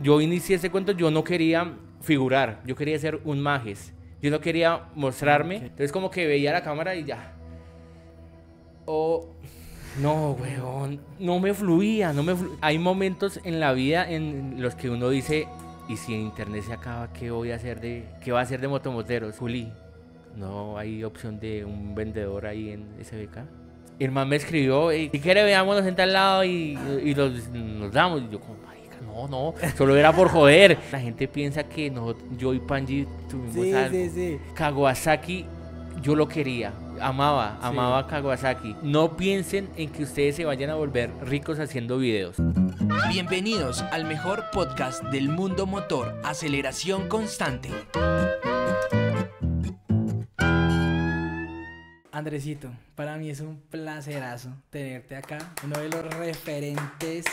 yo inicié ese cuento, yo no quería figurar, yo quería ser un mages, yo no quería mostrarme, entonces como que veía la cámara y ya. no, weón, no me fluía, no me hay momentos en la vida en los que uno dice, y si internet se acaba, ¿qué voy a hacer de qué va a hacer de motomoteros, Juli? No hay opción de un vendedor ahí en SBK. el man me escribió, si quiere veámonos en tal lado y, y nos damos. Y yo como, no, no, solo era por joder. La gente piensa que no, yo y Panji tuvimos algo. Sí, Kawasaki, yo lo quería. Amaba, amaba Kawasaki. No piensen en que ustedes se vayan a volver ricos haciendo videos. Bienvenidos al mejor podcast del mundo motor, aceleración constante. Andresito, para mí es un placerazo tenerte acá, uno de los referentes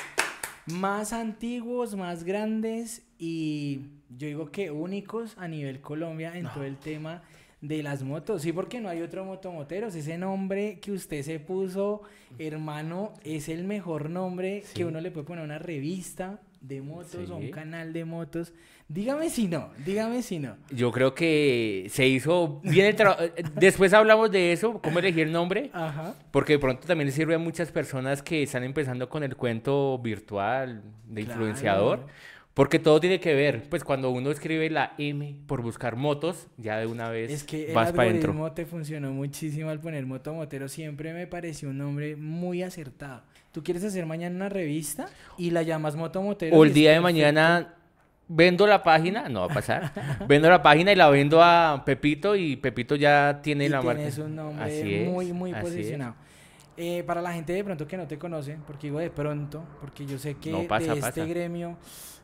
más antiguos, más grandes y yo digo que únicos a nivel Colombia en todo el tema de las motos. Sí, porque no hay otro motomoteros. Ese nombre que usted se puso, hermano, es el mejor nombre que uno le puede poner a una revista de motos o un canal de motos. Dígame si no, dígame si no. Yo creo que se hizo bien el trabajo. Eh, después hablamos de eso, cómo elegir el nombre. Porque de pronto también sirve a muchas personas que están empezando con el cuento virtual de influenciador. Porque todo tiene que ver, pues cuando uno escribe la M por buscar motos, ya de una vez vas para adentro. El algoritmo te funcionó muchísimo al poner moto motero, siempre me pareció un nombre muy acertado tú quieres hacer mañana una revista y la llamas Motomotero. O el día de mañana vendo la página, no va a pasar. vendo la página y la vendo a Pepito y Pepito ya tiene la marca. Es un nombre muy, muy posicionado. Eh, para la gente de pronto que no te conoce, porque digo de pronto, porque yo sé que de este gremio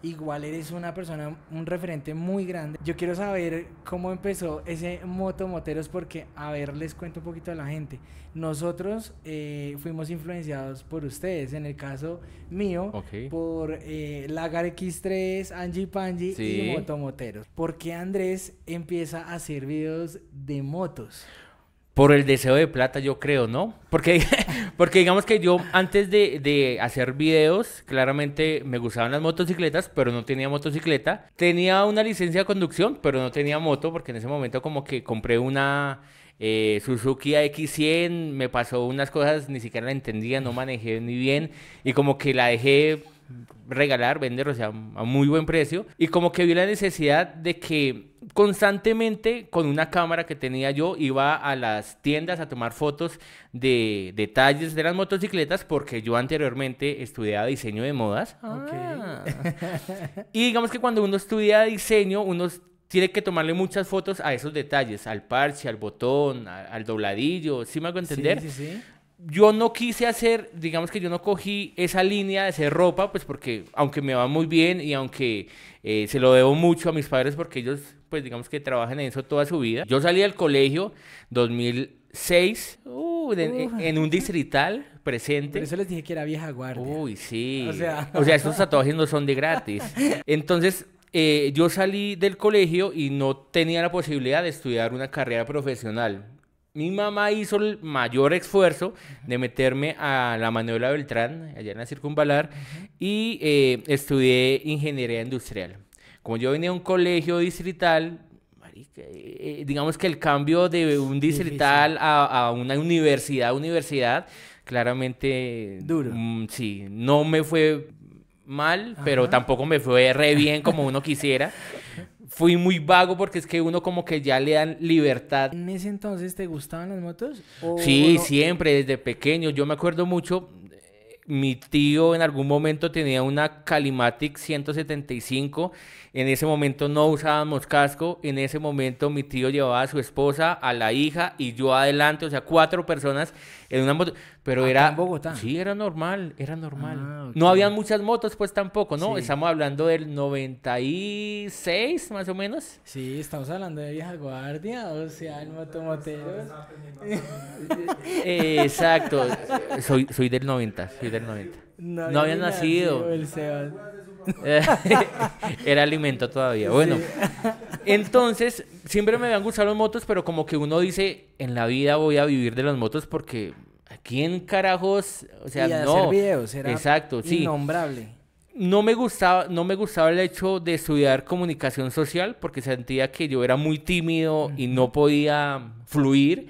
igual eres una persona, un referente muy grande. Yo quiero saber cómo empezó ese Motomoteros, porque, a ver, les cuento un poquito a la gente. Nosotros eh, fuimos influenciados por ustedes, en el caso mío, por eh, Lagar X3, Angie Panji y Motomoteros. ¿Por qué Andrés empieza a hacer videos de motos? Por el deseo de plata, yo creo, ¿no? Porque, porque digamos que yo antes de, hacer videos, claramente me gustaban las motocicletas, pero no tenía motocicleta. Tenía una licencia de conducción, pero no tenía moto, porque en ese momento como que compré una eh, Suzuki X100, me pasó unas cosas, ni siquiera la entendía, no manejé ni bien, y como que la dejé regalar, vender, o sea, a muy buen precio. Y como que vi la necesidad de que constantemente con una cámara que tenía yo iba a las tiendas a tomar fotos de detalles de las motocicletas porque yo anteriormente estudiaba diseño de modas. Ah. y digamos que cuando uno estudia diseño, uno tiene que tomarle muchas fotos a esos detalles, al parche, al botón, al, dobladillo, ¿sí me hago entender? Sí, sí, sí yo no quise hacer, digamos que yo no cogí esa línea de hacer ropa, pues porque aunque me va muy bien y aunque eh, se lo debo mucho a mis padres porque ellos, pues digamos que trabajan en eso toda su vida. Yo salí del colegio 2006 uh, en, un distrital presente. Por eso les dije que era vieja guardia. Uy, sí. O sea, estos tatuajes no son de gratis. Entonces, eh, yo salí del colegio y no tenía la posibilidad de estudiar una carrera profesional mi mamá hizo el mayor esfuerzo de meterme a la Manuela Beltrán, allá en la circunvalar, y eh, estudié ingeniería industrial. Como yo venía a un colegio distrital, eh, eh, digamos que el cambio de un distrital a, una universidad, universidad, claramente... Duro. Mm, sí, no me fue mal, pero tampoco me fue re bien como uno quisiera. fui muy vago porque es que uno como que ya le dan libertad. ¿En ese entonces te gustaban las motos? sí, siempre, desde pequeño. Yo me acuerdo mucho, mi tío en algún momento tenía una Calimatic 175 en ese momento no usábamos casco, en ese momento mi tío llevaba a su esposa, a la hija y yo adelante, o sea, cuatro personas en una moto, pero era en Bogotá. Sí, era normal, era normal. Ah, no habían muchas motos pues tampoco, ¿no? Estamos hablando del 96 más o menos. Sí, estamos hablando de vieja guardia, o sea, el motomotero. Eh, exacto. Soy soy del 90, soy del 90. No, había nacido. el Era alimento todavía. Bueno, entonces, siempre me habían gustado las motos, pero como que uno dice, en la vida voy a vivir de las motos porque... aquí en carajos? O sea, y no. videos, era Exacto, Innombrable no me gustaba, no me gustaba el hecho de estudiar comunicación social porque sentía que yo era muy tímido y no podía fluir.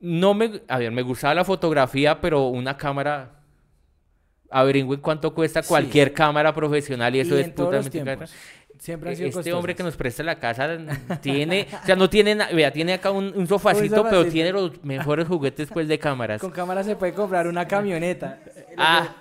No me, a me gustaba la fotografía, pero una cámara averigüen cuánto cuesta cualquier cámara profesional y eso es totalmente Siempre ha e sido Este hombre que nos presta la casa tiene, o sea, no tiene, vea, tiene acá un, sofacito, pero tiene los mejores juguetes pues de cámaras. Con cámaras se puede comprar una camioneta. Ah,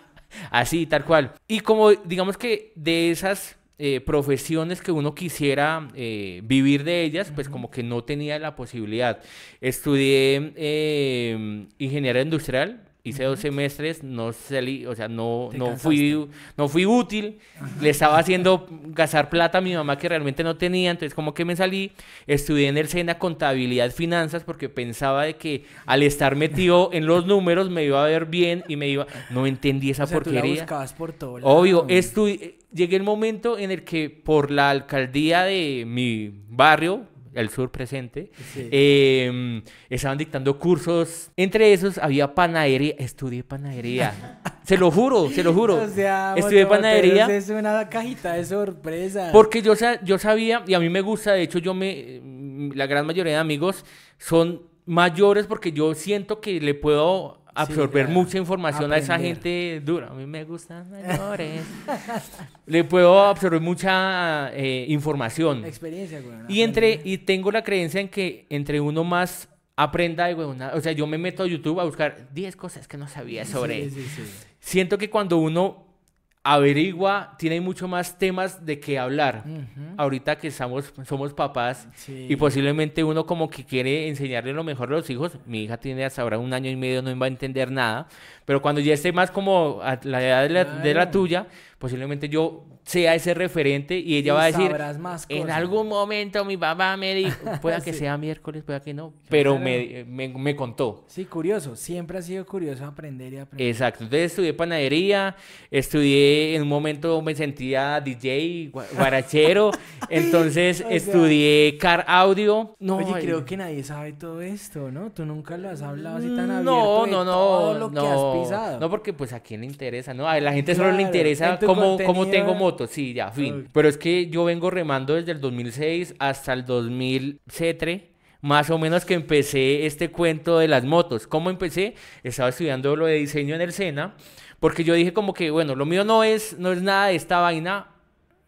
así, tal cual. Y como digamos que de esas eh, profesiones que uno quisiera eh, vivir de ellas, pues como que no tenía la posibilidad. Estudié eh, ingeniería industrial, Hice dos semestres, no salí, o sea, no, no, fui, no fui útil, le estaba haciendo gastar plata a mi mamá que realmente no tenía, entonces como que me salí, estudié en el SENA contabilidad, finanzas, porque pensaba de que al estar metido en los números me iba a ver bien y me iba, no entendí esa o porquería. por todo. Obvio, eh, llegué el momento en el que por la alcaldía de mi barrio, el sur presente, em, estaban dictando cursos. Entre esos había panadería. Estudié panadería. se lo juro, se lo juro. Estudié panadería. Es una cajita de sorpresa. Porque yo, yo sabía, y a mí me gusta, de hecho, yo me. La gran mayoría de amigos son mayores porque yo siento que le puedo absorber mucha información a esa gente dura. A mí me gustan mayores. Le puedo absorber mucha eh, información. Experiencia, güey. Y, entre, y tengo la creencia en que entre uno más aprenda de o sea, yo me meto a YouTube a buscar 10 cosas que no sabía sobre. Sí, Siento que cuando uno averigua, tiene mucho más temas de qué hablar. Ahorita que estamos, somos papás y posiblemente uno como que quiere enseñarle lo mejor a los hijos, mi hija tiene hasta ahora un año y medio, no va a entender nada, pero cuando ya esté más como a la edad de la, tuya, posiblemente yo sea ese referente y ella va a decir, más en algún momento mi papá me dijo, pueda que sea miércoles, pueda que no, pero me, contó. Sí, curioso, siempre ha sido curioso aprender y aprender. Exacto, entonces estudié panadería, estudié, en un momento me sentía DJ, guarachero, entonces estudié car audio. No, oye, creo que nadie sabe todo esto, ¿no? Tú nunca lo has hablado así tan mm, abierto No, no, no, todo lo no. No, porque pues a quién le interesa, ¿no? A la gente solo le interesa cómo, cómo, tengo moto, sí, ya, fin. Pero es que yo vengo remando desde el 2006 hasta el 2007 más o menos que empecé este cuento de las motos. ¿Cómo empecé? Estaba estudiando lo de diseño en el SENA, porque yo dije como que, bueno, lo mío no es, no es nada de esta vaina,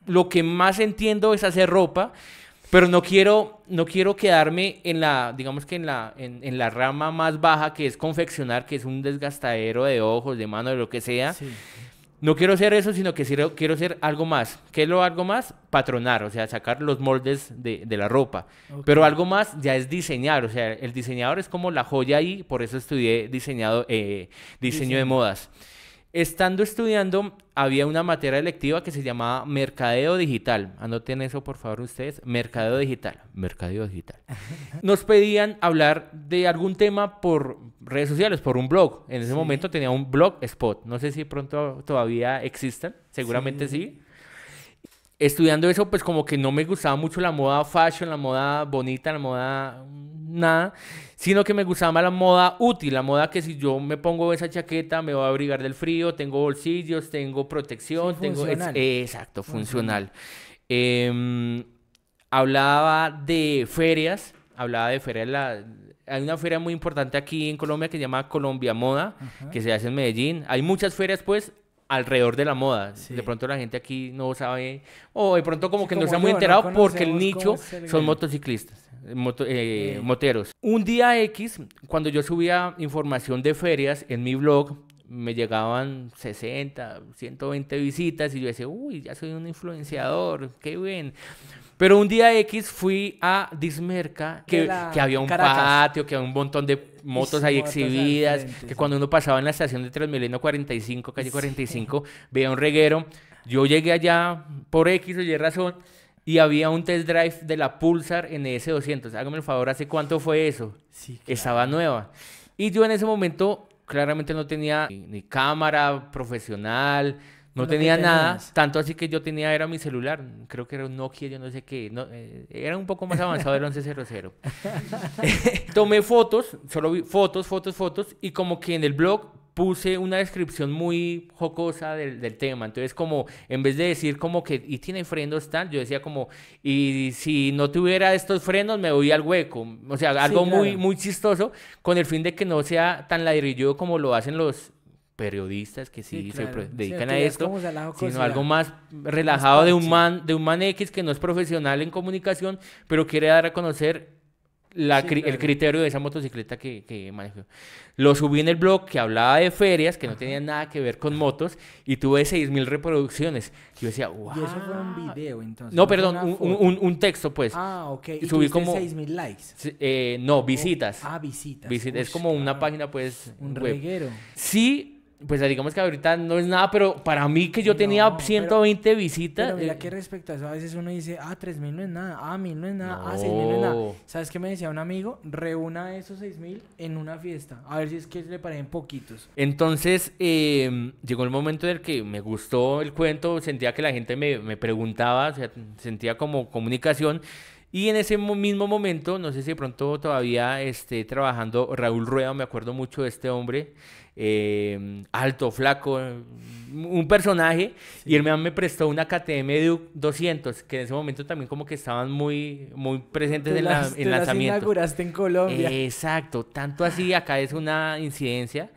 lo que más entiendo es hacer ropa, pero no quiero, no quiero quedarme en la, digamos que en la, en, la rama más baja que es confeccionar, que es un desgastadero de ojos, de mano, de lo que sea. No quiero hacer eso, sino que quiero, quiero ser algo más. ¿Qué es lo algo más? Patronar, o sea, sacar los moldes de, la ropa. Pero algo más ya es diseñar, o sea, el diseñador es como la joya ahí, por eso estudié diseñado, eh, diseño de modas. Estando estudiando, había una materia electiva que se llamaba Mercadeo Digital. Anoten eso, por favor, ustedes. Mercadeo Digital. Mercadeo Digital. Nos pedían hablar de algún tema por redes sociales, por un blog. En ese momento tenía un blog spot. No sé si pronto todavía existen. Seguramente sí estudiando eso, pues como que no me gustaba mucho la moda fashion, la moda bonita, la moda nada, sino que me gustaba más la moda útil, la moda que si yo me pongo esa chaqueta me va a abrigar del frío, tengo bolsillos, tengo protección, tengo... exacto, funcional. Em, hablaba de ferias, hablaba de ferias, hay una feria muy importante aquí en Colombia que se llama Colombia Moda, que se hace en Medellín. Hay muchas ferias, pues, alrededor de la moda. De pronto la gente aquí no sabe, o de pronto como que no se ha muy enterado porque el nicho son motociclistas, eh, moteros. Un día X, cuando yo subía información de ferias en mi blog, me llegaban 60, 120 visitas y yo decía, uy, ya soy un influenciador, qué bien. Pero un día X fui a Dismerca, que, había un patio, que había un montón de motos ahí exhibidas, que cuando uno pasaba en la estación de Transmilenio 45, calle 45, veía un reguero. Yo llegué allá por X oye razón y había un test drive de la Pulsar NS200. Hágame el favor, ¿hace cuánto fue eso? Sí, Estaba nueva. Y yo en ese momento claramente no tenía ni cámara profesional, no, tenía nada, tanto así que yo tenía, era mi celular, creo que era un Nokia, yo no sé qué, no, eh, era un poco más avanzado el 1100. Tomé fotos, solo vi fotos, fotos, fotos, y como que en el blog puse una descripción muy jocosa del, tema. Entonces, como en vez de decir como que, y tiene frenos tal, yo decía como, y si no tuviera estos frenos, me voy al hueco. O sea, algo muy, muy chistoso, con el fin de que no sea tan ladrilludo como lo hacen los, periodistas que sí, se dedican a esto, sino algo más relajado de un man, de un man X que no es profesional en comunicación, pero quiere dar a conocer el criterio de esa motocicleta que, que, Lo subí en el blog que hablaba de ferias, que no tenía nada que ver con motos, y tuve 6.000 reproducciones. Yo decía, wow. ¿Y eso fue un video entonces? No, perdón, un, texto pues. Ah, ok. ¿Y subí como 6.000 likes? Eh, no, oh, visitas. Ah, visitas. es como una página pues. Un web. reguero. Sí, pues digamos que ahorita no es nada, pero para mí que yo tenía 120 visitas. Pero mira eh, que respecto a eso, a veces uno dice, ah, 3.000 no es nada, ah, 1.000 no es nada, ah, 6.000 no es nada. ¿Sabes qué me decía un amigo? Reúna esos 6.000 en una fiesta, a ver si es que le parecen poquitos. Entonces, em, llegó el momento en el que me gustó el cuento, sentía que la gente me, me preguntaba, sentía como comunicación. Y en ese mismo momento, no sé si de pronto todavía esté trabajando Raúl Rueda, me acuerdo mucho de este hombre. Em, alto, flaco, em, un personaje. Y él me prestó una KTM Duke 200, que en ese momento también como que estaban muy, muy presentes en, la, en lanzamiento. Las inauguraste en Colombia. exacto, tanto así, acá es una incidencia.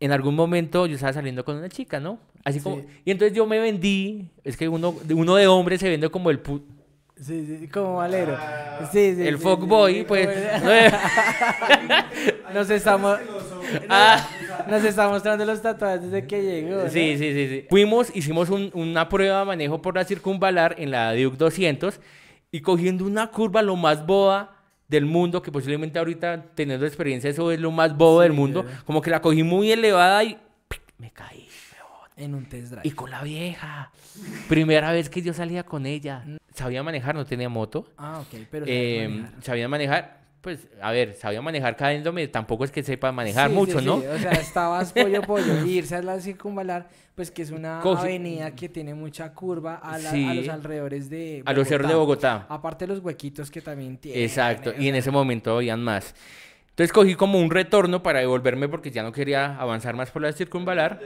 En algún momento yo estaba saliendo con una chica, ¿no? Así como, Y entonces yo me vendí, es que uno, uno de hombre se vende como el puto Sí, sí, como Valero. Ah. Sí, el sí, fuckboy, pues. nos estamos. Ah. Nos está mostrando los tatuajes desde que llegó. Sí, sí, sí, Fuimos, hicimos una prueba de manejo por la circunvalar en la Duke 200 y cogiendo una curva lo más boba del mundo, que posiblemente ahorita teniendo experiencia eso es lo más bobo del mundo, como que la cogí muy elevada y me caí. En un test drive. Y con la vieja. Primera vez que yo salía con ella sabía manejar, no tenía moto. Ah, ok, pero sabía em, manejar. Pues, a ver, sabía manejar caéndome, tampoco es que sepa manejar mucho, ¿no? Sí. O sea, estabas pollo pollo, irse a la circunvalar, pues que es una avenida que tiene mucha curva a, los alrededores de A los cerros de Bogotá. Aparte los huequitos que también tiene. Exacto, y en ese momento habían más. Entonces cogí como un retorno para devolverme porque ya no quería avanzar más por la circunvalar.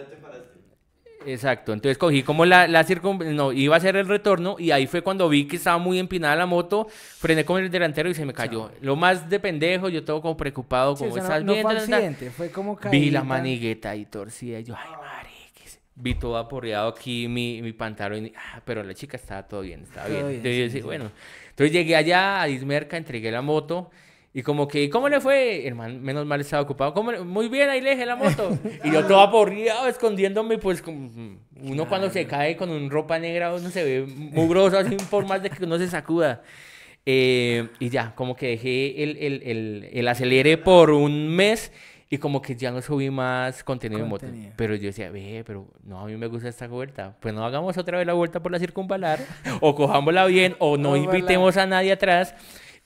Exacto, entonces cogí como la, la circun... no, iba a hacer el retorno y ahí fue cuando vi que estaba muy empinada la moto, frené con el delantero y se me cayó. Lo más de pendejo, yo todo como preocupado, como no, fue, como caída. Vi la manigueta y torcida y yo, ay madre. Vi todo aporreado aquí mi, pantalón, ah, pero la chica estaba todo bien, estaba bien. entonces bueno, entonces llegué allá a Dismerca, entregué la moto y como que, ¿cómo le fue? Hermano, menos mal estaba ocupado. como Muy bien, ahí le dejé la moto. y yo todo aburrido, escondiéndome, pues mm, uno cuando se cae con un ropa negra, uno se ve mugroso, así por más de que uno se sacuda. Eh, y ya, como que dejé el, el, el, el, acelere por un mes y como que ya no subí más contenido, de moto. Pero yo decía, ve, pero no, a mí me gusta esta vuelta. Pues no hagamos otra vez la vuelta por la circunvalar, o cojámosla bien, o no invitemos a nadie atrás.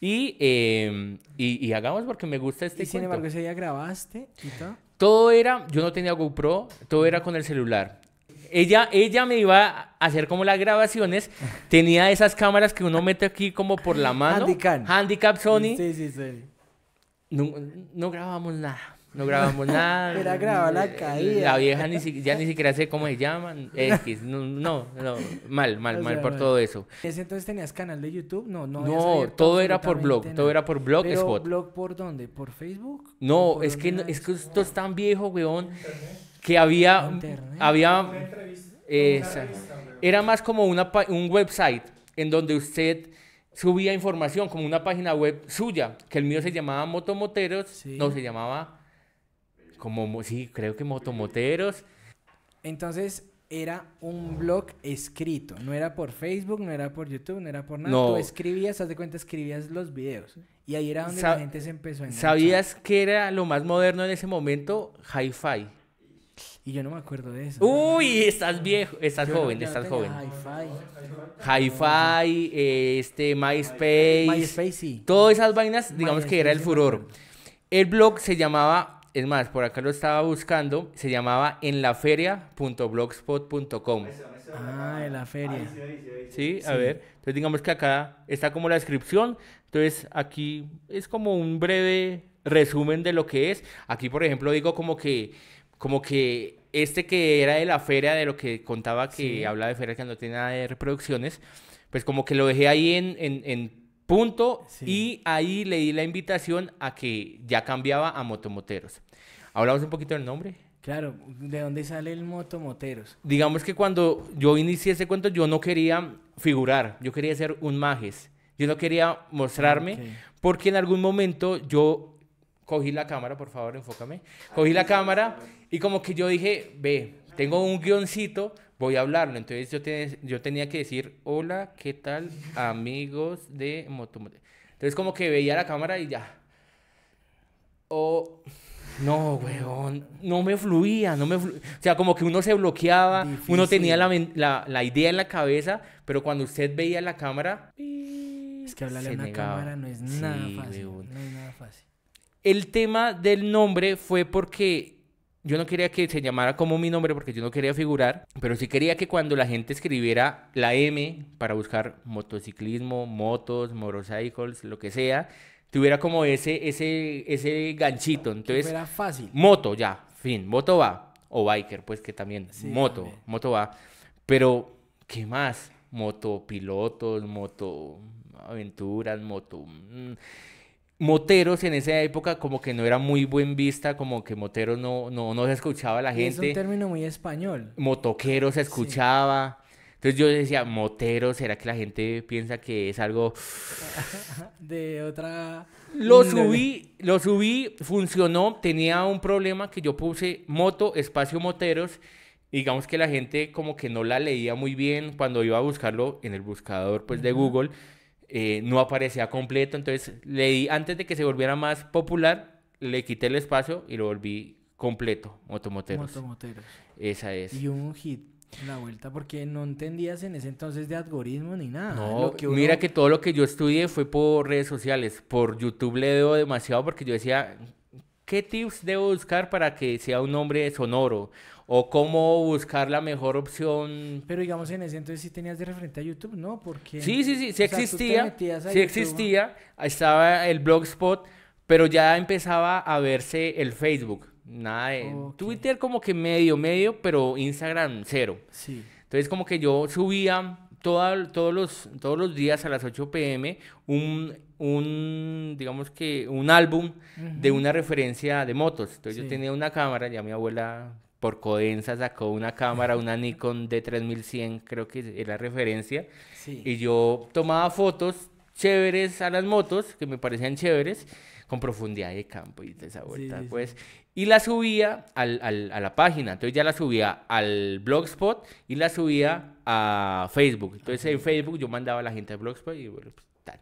Em, y, y, hagamos porque me gusta este. Y sin embargo, grabaste todo. era, yo no tenía GoPro, todo era con el celular. Ella, ella me iba a hacer como las grabaciones. Tenía esas cámaras que uno mete aquí como por la mano. Handicap. Handicap Sony. Sí, sí, sí. No, no grabamos nada. No grabamos nada. Era grabar la caída. La vieja ni ya ni siquiera sé cómo se llaman. X. No, no, mal, mal, mal por todo eso. ¿Ese entonces tenías canal de YouTube? No, no. No, todo era por blog. Todo era por blog. Pero, ¿Blog por dónde? ¿Por Facebook? No, es, que, es que esto es tan viejo, weón, que había. Había. era más como una, un website en donde usted subía información, como una página web suya, que el mío se llamaba Motomoteros, no, se llamaba como, sí, creo que motomoteros. Entonces, era un blog escrito. No era por Facebook, no era por YouTube, no era por nada. Tú escribías, haz de cuenta, escribías los videos. Y ahí era donde la gente se empezó a enganchar. ¿Sabías que era lo más moderno en ese momento? Hi-Fi. Y yo no me acuerdo de eso. Uy, estás viejo, estás joven, estás joven. Hi-Fi. hi este, MySpace. MySpace, sí. Todas esas vainas, digamos que era el furor. El blog se llamaba es más, por acá lo estaba buscando. Se llamaba enlaferia.blogspot.com. Ah, en la feria. sí, a ver. Entonces digamos que acá está como la descripción. Entonces aquí es como un breve resumen de lo que es. Aquí, por ejemplo, digo como que, como que este que era de la feria, de lo que contaba que habla de feria que no tiene nada de reproducciones, pues como que lo dejé ahí en, en Punto. Y ahí leí la invitación a que ya cambiaba a Motomoteros. Hablamos un poquito del nombre. Claro, ¿de dónde sale el Motomoteros? Digamos que cuando yo inicié ese cuento, yo no quería figurar, yo quería ser un majes. Yo no quería mostrarme, ah, porque en algún momento yo cogí la cámara, por favor, enfócame. Cogí la ah, cámara y como que yo dije, ve, tengo un guioncito voy a hablarlo. Entonces yo, yo tenía que decir, hola, ¿qué tal amigos de Motomote? Entonces como que veía la cámara y ya. no, weón, no me fluía, no me O sea, como que uno se bloqueaba, uno tenía la, idea en la cabeza, pero cuando usted veía la cámara... Es que hablarle a la cámara no es nada fácil. El tema del nombre fue porque yo no quería que se llamara como mi nombre porque yo no quería figurar, pero sí quería que cuando la gente escribiera la M para buscar motociclismo, motos, motorcycles, lo que sea, tuviera como ese, ese, ese ganchito. Entonces, era fácil. Moto, ya, fin, moto va. O biker, pues que también, moto, moto va. Pero, ¿qué más? Motopilotos, moto aventuras, moto... Mm, Moteros en esa época como que no era muy buen vista, como que Moteros no, no, se escuchaba a la gente. Es un término muy español. Motoquero se escuchaba. Entonces yo decía, Moteros, ¿será que la gente piensa que es algo... de otra... Lo subí, lo subí, funcionó, tenía un problema que yo puse moto, espacio Moteros digamos que la gente como que no la leía muy bien cuando iba a buscarlo en el buscador pues de Google eh, no aparecía completo. Entonces le di, antes de que se volviera más popular, le quité el espacio y lo volví completo, Motomoteros. Motomoteros. Esa es. Y un hit la vuelta porque no entendías en ese entonces de algoritmos ni nada. No, mira que todo lo que yo estudié fue por redes sociales, por YouTube le debo demasiado porque yo decía, ¿qué tips debo buscar para que sea un hombre sonoro? o cómo buscar la mejor opción. Pero digamos, en ese entonces sí tenías de referente a YouTube, ¿no? Porque... Sí, sí, sí, sí existía. sí existía. Estaba el Blogspot, pero ya empezaba a verse el Facebook. Nada Twitter como que medio, medio, pero Instagram cero. Sí. Entonces como que yo subía todos, los, todos los días a las 8 pm un, digamos que, un álbum de una referencia de motos. Entonces yo tenía una cámara, ya mi abuela por Codensa sacó una cámara, una Nikon D3100, creo que es la referencia. Y yo tomaba fotos chéveres a las motos, que me parecían chéveres, con profundidad de campo y de esa vuelta, pues. Y la subía al, al, a la página. Entonces ya la subía al Blogspot y la subía a Facebook. Entonces en Facebook yo mandaba a la gente al Blogspot y bueno, pues, tal.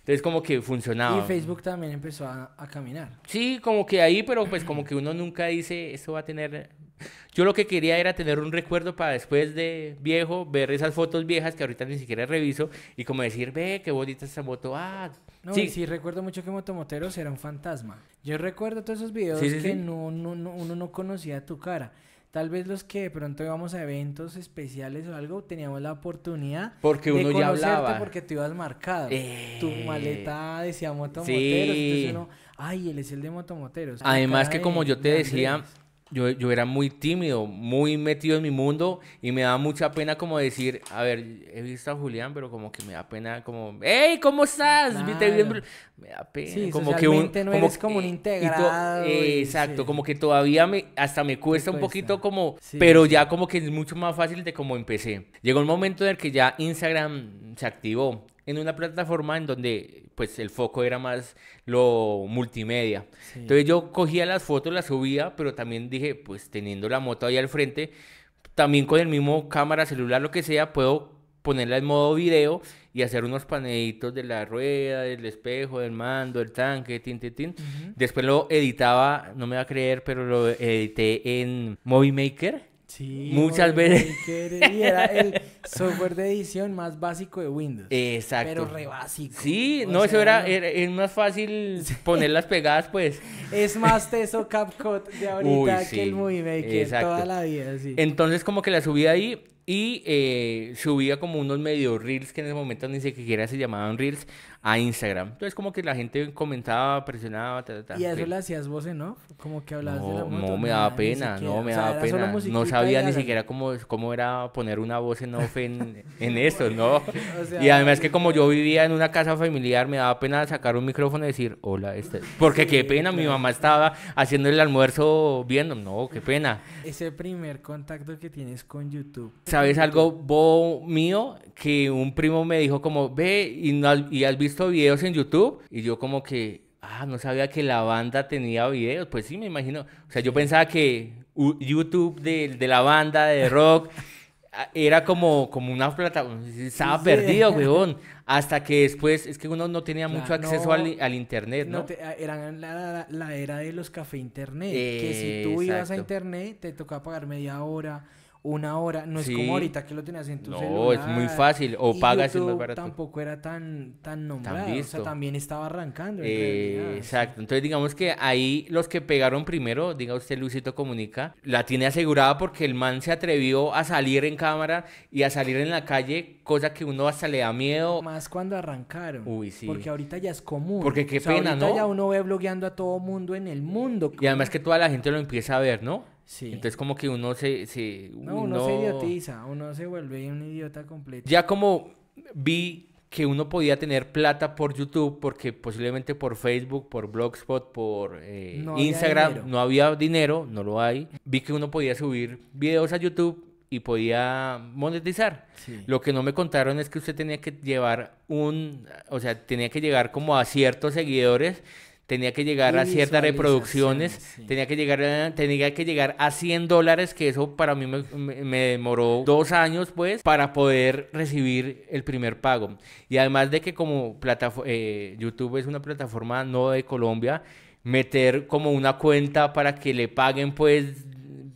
Entonces como que funcionaba. Y Facebook también empezó a, a, caminar. Sí, como que ahí, pero pues como que uno nunca dice, esto va a tener yo lo que quería era tener un recuerdo para después de viejo ver esas fotos viejas que ahorita ni siquiera reviso y como decir, ve, qué bonita esa moto. Ah, sí. sí, recuerdo mucho que Motomoteros era un fantasma. Yo recuerdo todos esos videos que no, no, uno no conocía tu cara. Tal vez los que de pronto íbamos a eventos especiales o algo, teníamos la oportunidad porque uno de ya hablaba. porque te ibas marcado. Eh. Tu maleta decía Motomoteros, entonces uno, ay, él es el de Motomoteros. Además que como yo te decía yo, era muy tímido, muy metido en mi mundo y me da mucha pena como decir, a ver, he visto a Julián, pero como que me da pena como, hey, ¿cómo estás? Me da pena. Sí, como que no como, eres como un eh, integrado. exacto, como que todavía me, hasta me cuesta, un poquito como, pero ya como que es mucho más fácil de como empecé. Llegó el momento en el que ya Instagram se activó en una plataforma en donde pues el foco era más lo multimedia. Entonces yo cogía las fotos, las subía, pero también dije, pues teniendo la moto ahí al frente, también con el mismo cámara, celular, lo que sea, puedo ponerla en modo video y hacer unos paneditos de la rueda, del espejo, del mando, del tanque, tin, tin, tin. Después lo editaba, no me va a creer, pero lo edité en Movie Maker. Sí, muchas veces. era software de edición más básico de Windows. Exacto. Pero re básico. Sí, no, eso era, es más fácil poner las pegadas, pues. Es más teso CapCut de ahorita que el Movie Maker exacto. toda la vida, sí. Entonces, como que la subí ahí y eh, subía como unos medio reels que en ese momento ni siquiera se llamaban reels a Instagram. Entonces como que la gente comentaba, presionaba, tal, tal, Y eso le hacías vos, ¿eh? ¿no? Como que hablabas de la moto. No me daba pena, no me daba pena. No sabía ni siquiera cómo, cómo era poner una voz en off en, en eso, ¿no? y además que como yo vivía en una casa familiar, me daba pena sacar un micrófono y decir, hola, este... Porque qué pena, mi mamá estaba haciendo el almuerzo viendo, no, qué pena. Ese primer contacto que tienes con YouTube. ¿Sabes algo bo mío? Que un primo me dijo como, ve y, no, y has visto videos en YouTube y yo como que, ah, no sabía que la banda tenía videos. Pues sí, me imagino. O sea, yo pensaba que YouTube de, la banda de rock ah, era como, como una plataforma. Estaba perdido, Hasta que después, es que uno no tenía mucho acceso al, internet, ¿no? Ah, era la, era de los café internet. que si tú ibas a internet, te tocaba pagar media hora una hora. No es como ahorita que lo tenías en tu no, es muy fácil. O y pagas es más barato. Tampoco era tan, tan nombrado. o sea, también estaba arrancando. Eh, exacto. Entonces, digamos que ahí los que pegaron primero, diga usted, Luisito Comunica, la tiene asegurada porque el man se atrevió a salir en cámara y a salir en la calle, cosa que uno hasta le da miedo. Más cuando arrancaron. Uy, sí. Porque ahorita ya es común. Porque qué pena, ¿no? ya uno ve blogueando a todo mundo en el mundo. Y además que toda la gente lo empieza a ver, ¿no? Entonces como que uno se... uno... se idiotiza, uno se vuelve un idiota completo. Ya como vi que uno podía tener plata por YouTube, porque posiblemente por Facebook, por Blogspot, por eh, Instagram no había dinero, no lo hay. Vi que uno podía subir videos a YouTube y podía monetizar. Lo que no me contaron es que usted tenía que llevar un, o sea, tenía que llegar como a ciertos seguidores tenía que llegar a ciertas reproducciones, eh, tenía, que llegar a, tenía que llegar a 100 dólares, que eso para mí me, demoró dos años, pues, para poder recibir el primer pago. Y además de que como eh, YouTube es una plataforma no de Colombia, meter como una cuenta para que le paguen, pues,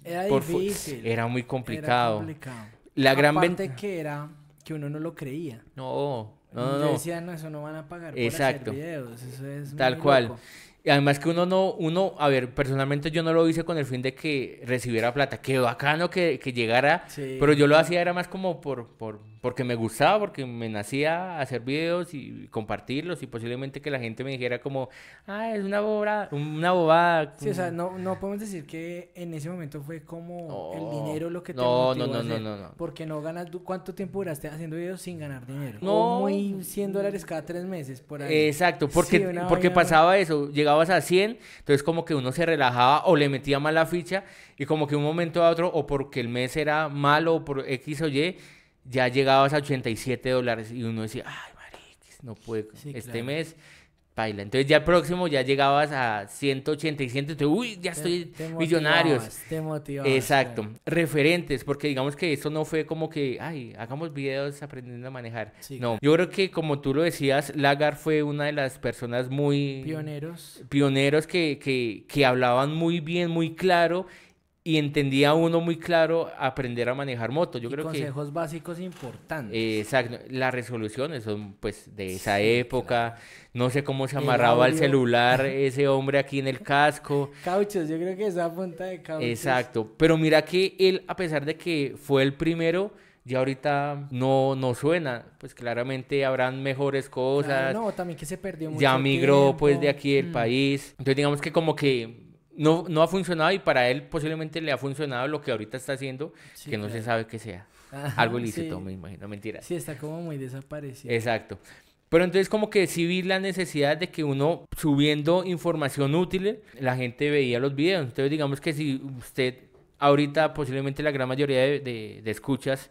era por difícil. Era muy complicado. La gran ventaja que era que uno no lo creía. No. No, no, no, eso no van a pagar Exacto. por hacer videos, eso es Tal cual. Y además que uno no, uno, a ver, personalmente yo no lo hice con el fin de que recibiera plata, que bacano que, que llegara, sí. pero yo lo hacía era más como por, por, porque me gustaba, porque me nacía hacer videos y compartirlos y posiblemente que la gente me dijera como, ah, es una bobada, una bobada. Sí, o sea, mm. no, no podemos decir que en ese momento fue como el dinero lo que te no, motivó no, no, no, no, no, porque no ganas, ¿cuánto tiempo duraste haciendo videos sin ganar dinero? No. O muy 100 dólares cada tres meses, por ahí. Exacto, porque, porque pasaba eso, llegabas a 100, entonces como que uno se relajaba o le metía mal la ficha y como que un momento a otro, o porque el mes era malo o por X o Y, ya llegabas a 87 dólares y uno decía, ay, mariquis, no puede, este mes baila. Entonces ya el próximo ya llegabas a 187, uy, ya estoy millonario. te millonarios. Exacto. Referentes, porque digamos que eso no fue como que, ay, hagamos videos aprendiendo a manejar. no, yo creo que como tú lo decías, Lagar fue una de las personas muy... Pioneros. Pioneros que, que, que hablaban muy bien, muy claro y entendía uno muy claro aprender a manejar moto. Yo creo consejos básicos importantes. Eh, exacto. Las resoluciones son pues de esa época. No sé cómo se amarraba el, celular ese hombre aquí en el casco. Cauchos, yo creo que esa punta de cauchos. Exacto. Pero mira que él, a pesar de que fue el primero, ya ahorita no, no suena. Pues claramente habrán mejores cosas. no, también que se perdió mucho Ya migró pues de aquí del mm. país. Entonces digamos que como que no, no ha funcionado y para él posiblemente le ha funcionado lo que ahorita está haciendo, que no se sabe qué sea. Algo ilícito, me imagino, mentira. Sí, está como muy desaparecido. Exacto. Pero entonces como que sí vi la necesidad de que uno subiendo información útil, la gente veía los videos. Entonces digamos que si usted ahorita posiblemente la gran mayoría de, escuchas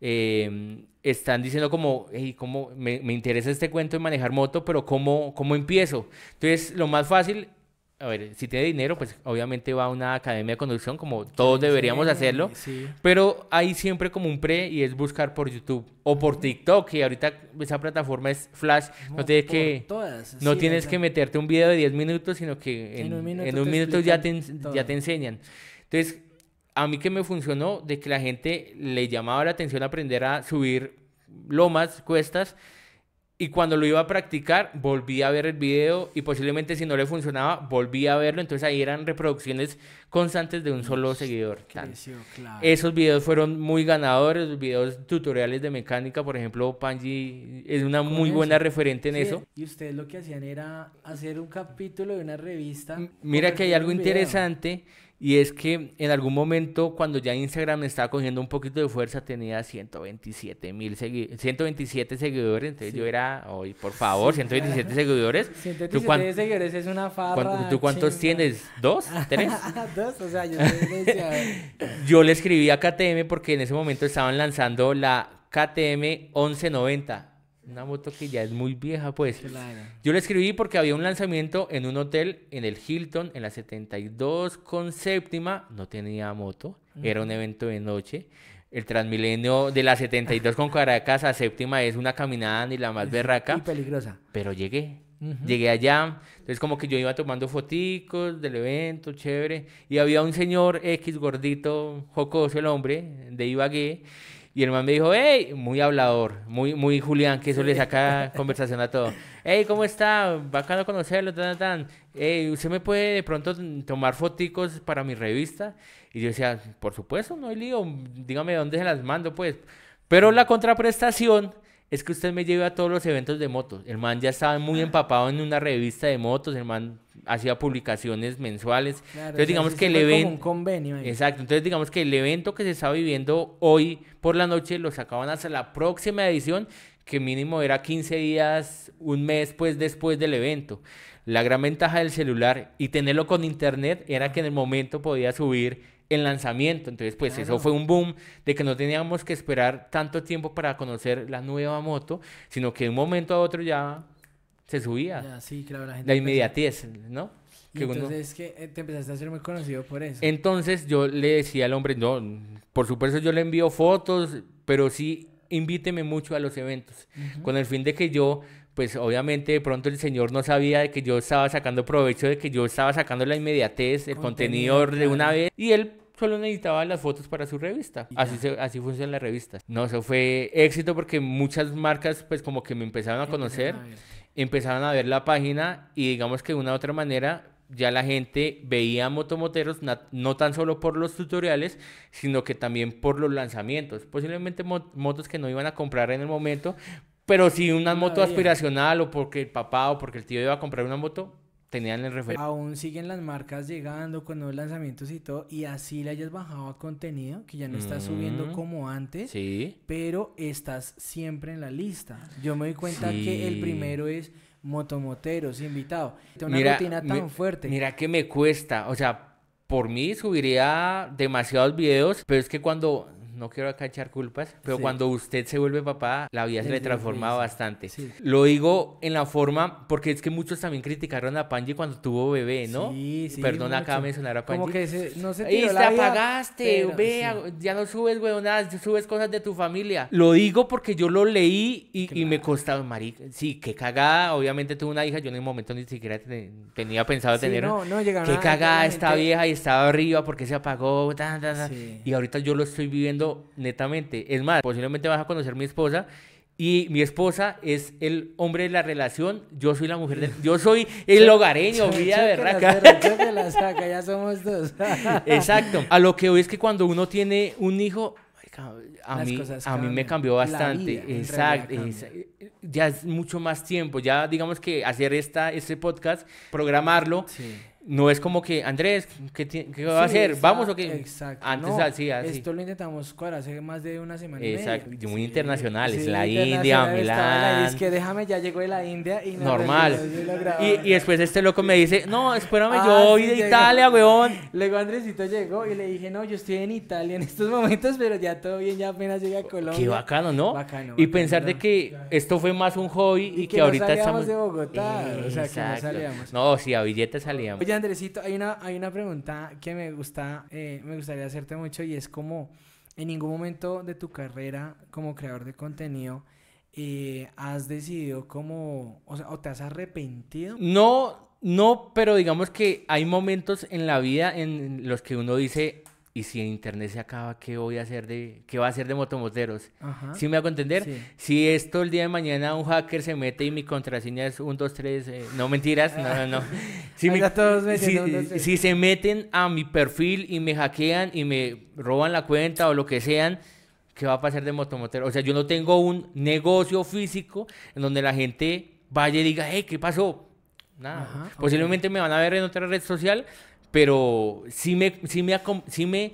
em, están diciendo como, hey, ¿cómo me, interesa este cuento de manejar moto, pero ¿cómo, ¿cómo empiezo? Entonces lo más fácil a ver, si tiene dinero, pues obviamente va a una academia de conducción, como todos deberíamos hacerlo. Pero hay siempre como un pre y es buscar por YouTube o por TikTok, y ahorita esa plataforma es Flash. No, tienes, que, no tienes que meterte un video de 10 minutos, sino que en, un minuto, ya, te, ya te enseñan. Entonces, a mí que me funcionó de que la gente le llamaba la atención aprender a subir lomas, cuestas y cuando lo iba a practicar, volví a ver el video y posiblemente si no le funcionaba, volví a verlo. Entonces ahí eran reproducciones constantes de un solo seguidor. Esos videos fueron muy ganadores, los videos tutoriales de mecánica, por ejemplo, Panji es una muy buena referente en eso. Y ustedes lo que hacían era hacer un capítulo de una revista. Mira que hay algo interesante. Y es que en algún momento, cuando ya Instagram estaba cogiendo un poquito de fuerza, tenía 127 mil 127 seguidores. Entonces yo era, hoy, por favor, 127 seguidores. 127 seguidores es una farra. ¿Tú cuántos tienes? ¿Dos? ¿Tres? Dos, o sea, yo, yo le escribí a KTM porque en ese momento estaban lanzando la KTM 1190 una moto que ya es muy vieja, pues. Yo le escribí porque había un lanzamiento en un hotel en el Hilton, en la 72 con séptima. No tenía moto, era un evento de noche. El Transmilenio de la 72 con Caracas a séptima es una caminada ni la más berraca. Y peligrosa. Pero llegué. Llegué allá, entonces como que yo iba tomando foticos del evento, chévere, y había un señor X gordito, jocoso el hombre, de Ibagué, y el man me dijo, hey, muy hablador, muy, muy Julián, que eso le saca conversación a todo. Hey, ¿cómo está? Bacano conocerlo, tan, tan. Hey, ¿usted me puede de pronto tomar foticos para mi revista? Y yo decía, por supuesto, no hay lío, dígame dónde se las mando, pues. Pero la contraprestación es que usted me lleve a todos los eventos de motos. El man ya estaba muy ah. empapado en una revista de motos, el man hacía publicaciones mensuales. entonces digamos que el evento... Exacto, entonces digamos que el evento que se está viviendo hoy por la noche lo sacaban hasta la próxima edición, que mínimo era 15 días, un mes pues, después del evento. La gran ventaja del celular y tenerlo con internet era que en el momento podía subir el lanzamiento. Entonces, pues eso fue un boom de que no teníamos que esperar tanto tiempo para conocer la nueva moto, sino que de un momento a otro ya se subía. Ya, sí, la, inmediatez, ¿no? entonces es que te empezaste a ser muy conocido por eso. Entonces yo le decía al hombre, no, por supuesto yo le envío fotos, pero sí invíteme mucho a los eventos, con el fin de que yo, pues obviamente de pronto el señor no sabía de que yo estaba sacando provecho, de que yo estaba sacando la inmediatez, el contenido, de una vez, y él solo necesitaba las fotos para su revista. Así, se, así funcionan las revistas. No, eso fue éxito porque muchas marcas pues como que me empezaron a conocer, empezaron a ver la página y digamos que de una u otra manera ya la gente veía motomoteros no tan solo por los tutoriales, sino que también por los lanzamientos. Posiblemente motos que no iban a comprar en el momento, pero si una moto aspiracional o porque el papá o porque el tío iba a comprar una moto, tenían el referente. Aún siguen las marcas llegando con nuevos lanzamientos y todo, y así le hayas bajado a contenido, que ya no estás subiendo mm, como antes, sí. pero estás siempre en la lista. Yo me doy cuenta que el primero es motomoteros, invitado. Una rutina tan fuerte. Mira que me cuesta, o sea, por mí subiría demasiados videos, pero es que cuando no quiero acá echar culpas, pero cuando usted se vuelve papá, la vida se le transforma bastante. Lo digo en la forma, porque es que muchos también criticaron a Panji cuando tuvo bebé, ¿no? Sí, sí. Perdón, acá de mencionar a Panji. que no se tiró Y te apagaste, vea, ya no subes, nada subes cosas de tu familia. Lo digo porque yo lo leí y, me costaba, marica, sí, qué cagada. Obviamente tuve una hija, yo en el momento ni siquiera tenía pensado tener. No, no, llegaron Qué cagada esta vieja y estaba arriba porque se apagó, y ahorita yo lo estoy viviendo netamente. Es más, posiblemente vas a conocer mi esposa y mi esposa es el hombre de la relación, yo soy la mujer Yo soy el hogareño, vida de raca ya somos dos. Exacto. A lo que hoy es que cuando uno tiene un hijo, a mí, a mí me cambió bastante. Exacto. Ya es mucho más tiempo. Ya digamos que hacer esta, este podcast, programarlo, sí no es como que, Andrés, ¿qué, qué va a hacer? ¿Vamos o qué? Exacto. Antes así, Esto lo intentamos cuadrar hace más de una semana. Exacto. Muy internacionales. la India, Milán. Es que déjame, ya llegó de la India y Normal. y, y, después este loco me dice, no, espérame, yo ah, voy de Italia, weón. Luego Andresito llegó y le dije, no, yo estoy en Italia en estos momentos, pero ya todo bien, ya apenas llegué a Colombia. Qué bacano, ¿no? Bacano, y pensar de que esto fue más un hobby y, que, ahorita no salíamos de Bogotá. o sea, que no salíamos. No, sí, a billetes salíamos. Andresito, hay una, hay una pregunta que me gusta, eh, me gustaría hacerte mucho y es como en ningún momento de tu carrera como creador de contenido eh, has decidido como, o, o te has arrepentido. No, no, pero digamos que hay momentos en la vida en los que uno dice, y si Internet se acaba, ¿qué voy a hacer de, qué va a hacer de motomoteros? ¿Sí me hago entender? Si esto el día de mañana un hacker se mete y mi contraseña es 1, 2, 3, no mentiras, no, no, Si, si, se meten a mi perfil y me hackean y me roban la cuenta o lo que sean, ¿qué va a pasar de motomotero? O sea, yo no tengo un negocio físico en donde la gente vaya y diga, hey, ¿qué pasó? Nada. Posiblemente me van a ver en otra red social pero sí me, sí me,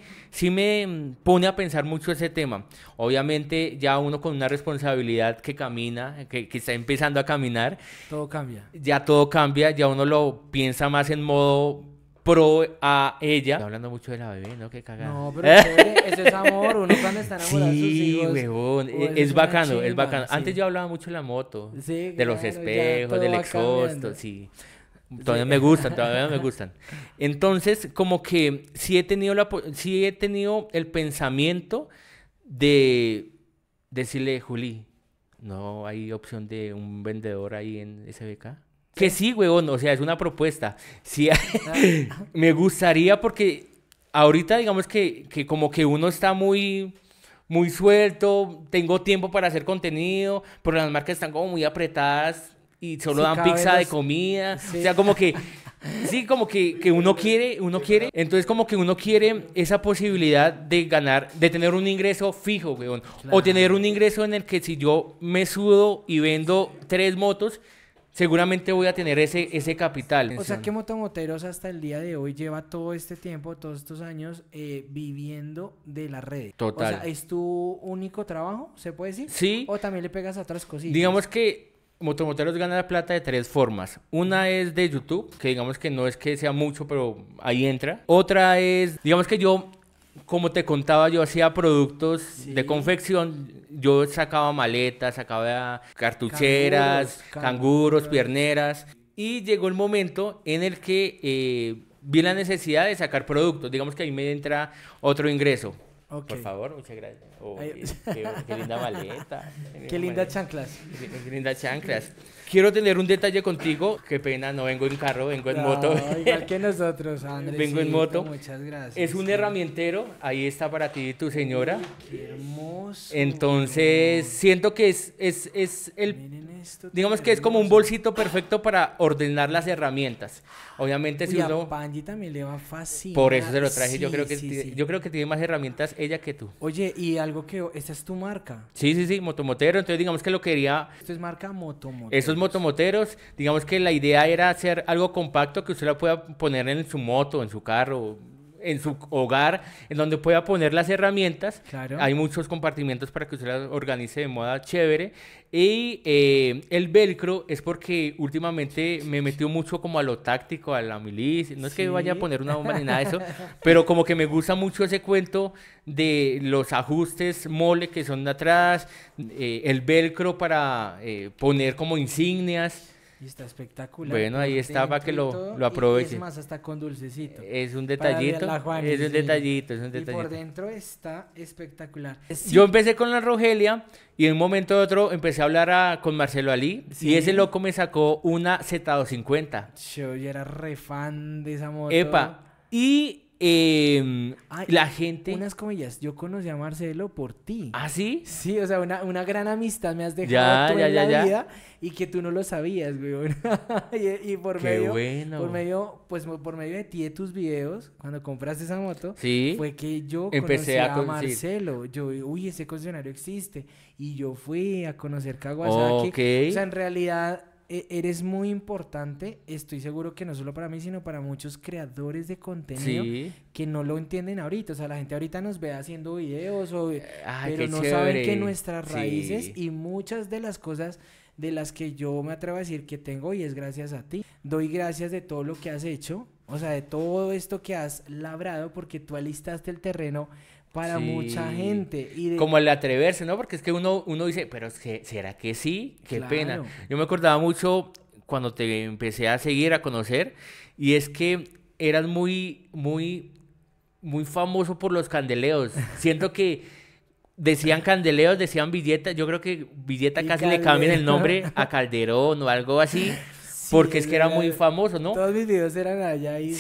me, mm, pone a pensar mucho ese tema. Obviamente ya uno con una responsabilidad que camina, que, está empezando a caminar. Todo cambia. Ya todo cambia, ya uno lo piensa más en modo pro a ella. Estoy hablando mucho de la bebé, ¿no? Qué cagada. No, pero eso es amor. Uno cuando está enamorado sí, de Es, bacano, es bacano. Antes yo hablaba mucho de la moto, de los espejos, del exhausto, sí. Todavía me gustan, todavía me gustan. Entonces, como que sí he tenido, la, sí he tenido el pensamiento de decirle, Juli, no hay opción de un vendedor ahí en SBK. Que sí, huevón, o sea, es una propuesta. Sí, me gustaría porque ahorita digamos que, como que uno está muy muy suelto, tengo tiempo para hacer contenido, pero las marcas están como muy apretadas y solo dan pizza de comida. O sea, como que Sí, como que, uno quiere, uno quiere, entonces como que uno quiere esa posibilidad de ganar, de tener un ingreso fijo, weón. O tener un ingreso en el que si yo me sudo y vendo tres motos, seguramente voy a tener ese, ese capital. O sea que Motomoteros hasta el día de hoy lleva todo este tiempo, todos estos años, eh, viviendo de la red. Total. O sea, ¿es tu único trabajo, se puede decir? Sí. O también le pegas a otras cositas. Digamos que Motomoteros gana la plata de tres formas. Una es de YouTube, que digamos que no es que sea mucho, pero ahí entra. Otra es, digamos que yo, como te contaba, yo hacía productos de confección. Yo sacaba maletas, sacaba cartucheras, canguros, pierneras. Y llegó el momento en el que eh, vi la necesidad de sacar productos. Digamos que ahí me entra otro ingreso. Por favor, muchas gracias. qué, linda maleta. qué linda chanclas. Qué, linda chanclas. Quiero tener un detalle contigo. Qué pena, no vengo en carro, vengo en moto. Igual que nosotros, Andrés. Vengo en moto. Muchas gracias. Es un herramientero. Ahí está para ti tu señora. Qué hermoso. Entonces, siento que es, es, es el. Digamos que es como un bolsito perfecto para ordenar las herramientas. Obviamente si uno... A Panji también le va fácil. Por eso se lo traje. yo, creo que tiene, yo creo que tiene más herramientas ella que tú. Oye, y algo que... ¿Esa es tu marca. Sí, sí, sí, Motomotero. Entonces digamos que lo quería... Esto es marca Motomotero. Esos Motomoteros, digamos que la idea era hacer algo compacto que usted la pueda poner en su moto, en su carro, en su hogar, en donde pueda poner las herramientas. Claro. Hay muchos compartimientos para que usted las organice de moda chévere. Y eh, el velcro es porque últimamente me metió mucho como a lo táctico, a la milicia. No es que vaya a poner una bomba ni nada de eso, pero como que me gusta mucho ese cuento de los ajustes mole que son de atrás, eh, el velcro para eh, poner como insignias. Y está espectacular. Bueno, ahí está para que lo, lo Y es más, hasta con dulcecito. Es un detallito. es un detallito, es un detallito. Y por dentro está espectacular. Yo empecé con la Rogelia y en un momento u otro empecé a hablar con Marcelo Alí, y ese loco me sacó una Z250. Yo, ya era re de esa moto. Epa. Y Em, la gente. Unas comillas, yo conocí a Marcelo por ti. ¿Ah, sí? Sí, o sea, una, gran amistad me has dejado ya, la vida y que tú no lo sabías, güey. y, por medio. Bueno. Por medio, pues por medio de ti de tus videos, cuando compraste esa moto, fue que yo Empecé conocí a, Marcelo. Yo, uy, ese concesionario existe. Y yo fui a conocer Kawasaki. O sea, en realidad e, eres muy importante, estoy seguro que no solo para mí, sino para muchos creadores de contenido que no lo entienden ahorita. O sea, la gente ahorita nos ve haciendo videos, o, eh, pero no saben que nuestras raíces y muchas de las cosas de las que yo me atrevo a decir que tengo y es gracias a ti. Doy gracias de todo lo que has hecho, o sea, de todo esto que has labrado porque tú alistaste el terreno para mucha gente. Y Como el atreverse, ¿no? Porque es que uno, uno dice, pero ¿será que sí? Qué pena. Yo me acordaba mucho cuando te empecé a seguir, a conocer, y es que eras muy, muy, muy famoso por los candeleos. Siento que... Decían candeleos, decían billeta. Yo creo que billeta casi le cambian el nombre a Calderón o algo así. porque es que era muy famoso, ¿no? Todos mis videos eran allá y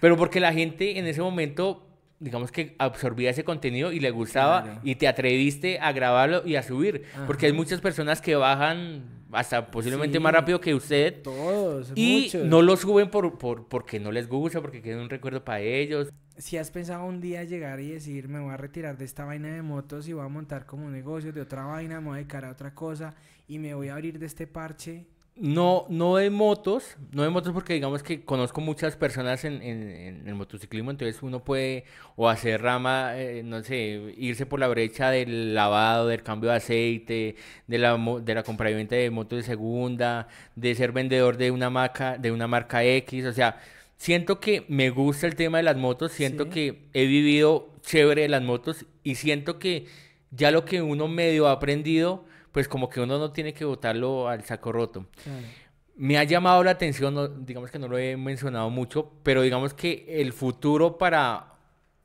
Pero porque la gente en ese momento digamos que absorbía ese contenido y le gustaba y te atreviste a grabarlo y a subir. Porque hay muchas personas que bajan hasta posiblemente más rápido que usted. Todos. Y no lo suben por, por, porque no les gusta, porque queda un recuerdo para ellos. Si has pensado un día llegar y decir, me voy a retirar de esta vaina de motos y voy a montar como un negocio de otra vaina, me voy a dedicar a otra cosa y me voy a abrir de este parche no, no de motos, no de motos porque digamos que conozco muchas personas en, en, el motociclismo, entonces uno puede o hacer rama, eh, no sé, irse por la brecha del lavado, del cambio de aceite, de la, de la compra y venta de motos de segunda, de ser vendedor de una marca, de una marca X, o sea, siento que me gusta el tema de las motos, siento que he vivido chévere de las motos y siento que ya lo que uno medio ha aprendido pues como que uno no tiene que botarlo al saco roto. Me ha llamado la atención, digamos que no lo he mencionado mucho, pero digamos que el futuro para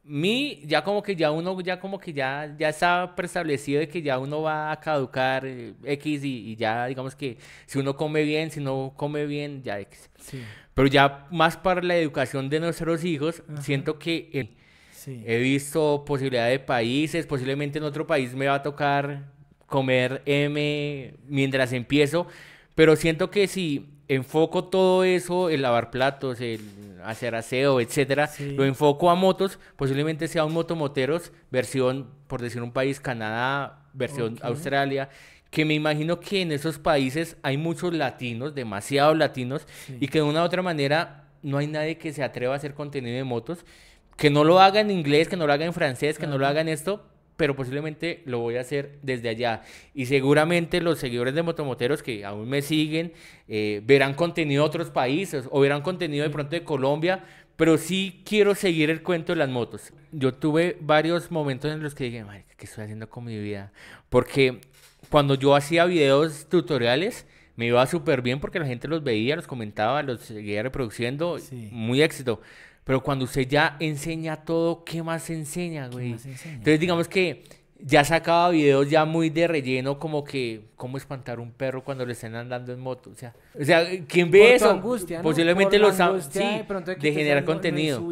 mí, ya como que ya uno, ya como que ya, ya está preestablecido de que ya uno va a caducar eh, X y, ya digamos que si uno come bien, si no come bien, ya X. Pero ya más para la educación de nuestros hijos, siento que... Eh, he visto posibilidad de países, posiblemente en otro país me va a tocar comer M mientras empiezo, pero siento que si enfoco todo eso, el lavar platos, el hacer aseo, etcétera, lo enfoco a motos, posiblemente sea un motomoteros versión, por decir un país, Canadá, versión Australia, que me imagino que en esos países hay muchos latinos, demasiados latinos, y que de una u otra manera no hay nadie que se atreva a hacer contenido de motos, que no lo haga en inglés, que no lo haga en francés, que no lo haga en esto, pero posiblemente lo voy a hacer desde allá. Y seguramente los seguidores de Motomoteros que aún me siguen eh, verán contenido de otros países o verán contenido de pronto de Colombia, pero sí quiero seguir el cuento de las motos. Yo tuve varios momentos en los que dije, ¿qué estoy haciendo con mi vida? Porque cuando yo hacía videos tutoriales, me iba súper bien porque la gente los veía, los comentaba, los seguía reproduciendo. Muy éxito. Pero cuando usted ya enseña todo, ¿qué más enseña, güey? Entonces, digamos que ya sacaba videos ya muy de relleno, como que cómo espantar un perro cuando le estén andando en moto. O sea, o sea ¿quién ve eso? Posiblemente los sí, de, generar contenido.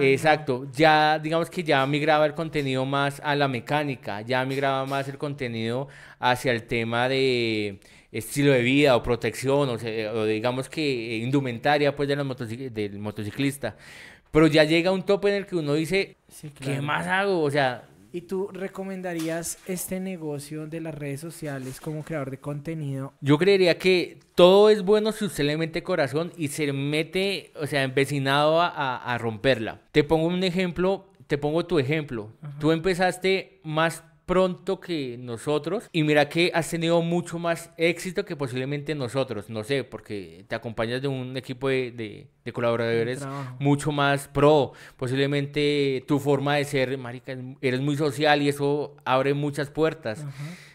Exacto. Ya, digamos que ya migraba el contenido más a la mecánica, ya migraba más el contenido hacia el tema de estilo de vida o protección o, digamos que indumentaria pues de los del motociclista. Pero ya llega un tope en el que uno dice, ¿qué más hago? O sea... ¿Y tú recomendarías este negocio de las redes sociales como creador de contenido? Yo creería que todo es bueno si usted le mete corazón y se mete, o sea, empecinado a, romperla. Te pongo un ejemplo, te pongo tu ejemplo. Tú empezaste más pronto que nosotros y mira que has tenido mucho más éxito que posiblemente nosotros, no sé, porque te acompañas de un equipo de, colaboradores mucho más pro, posiblemente tu forma de ser, marica, eres muy social y eso abre muchas puertas.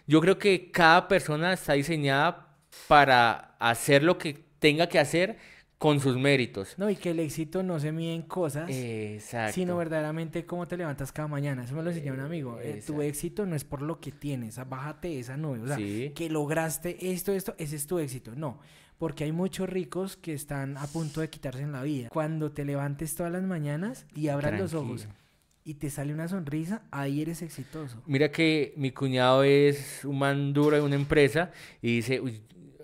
Yo creo que cada persona está diseñada para hacer lo que tenga que hacer con sus méritos. No, y que el éxito no se mide en cosas, exacto. sino verdaderamente cómo te levantas cada mañana. Eso me lo enseñó un eh, amigo. Eh, tu éxito no es por lo que tienes, ah, bájate esa nube. O sea, que lograste esto, esto, ese es tu éxito. No, porque hay muchos ricos que están a punto de quitarse en la vida. Cuando te levantes todas las mañanas y abras los ojos y te sale una sonrisa, ahí eres exitoso. Mira que mi cuñado es un man duro de una empresa y dice,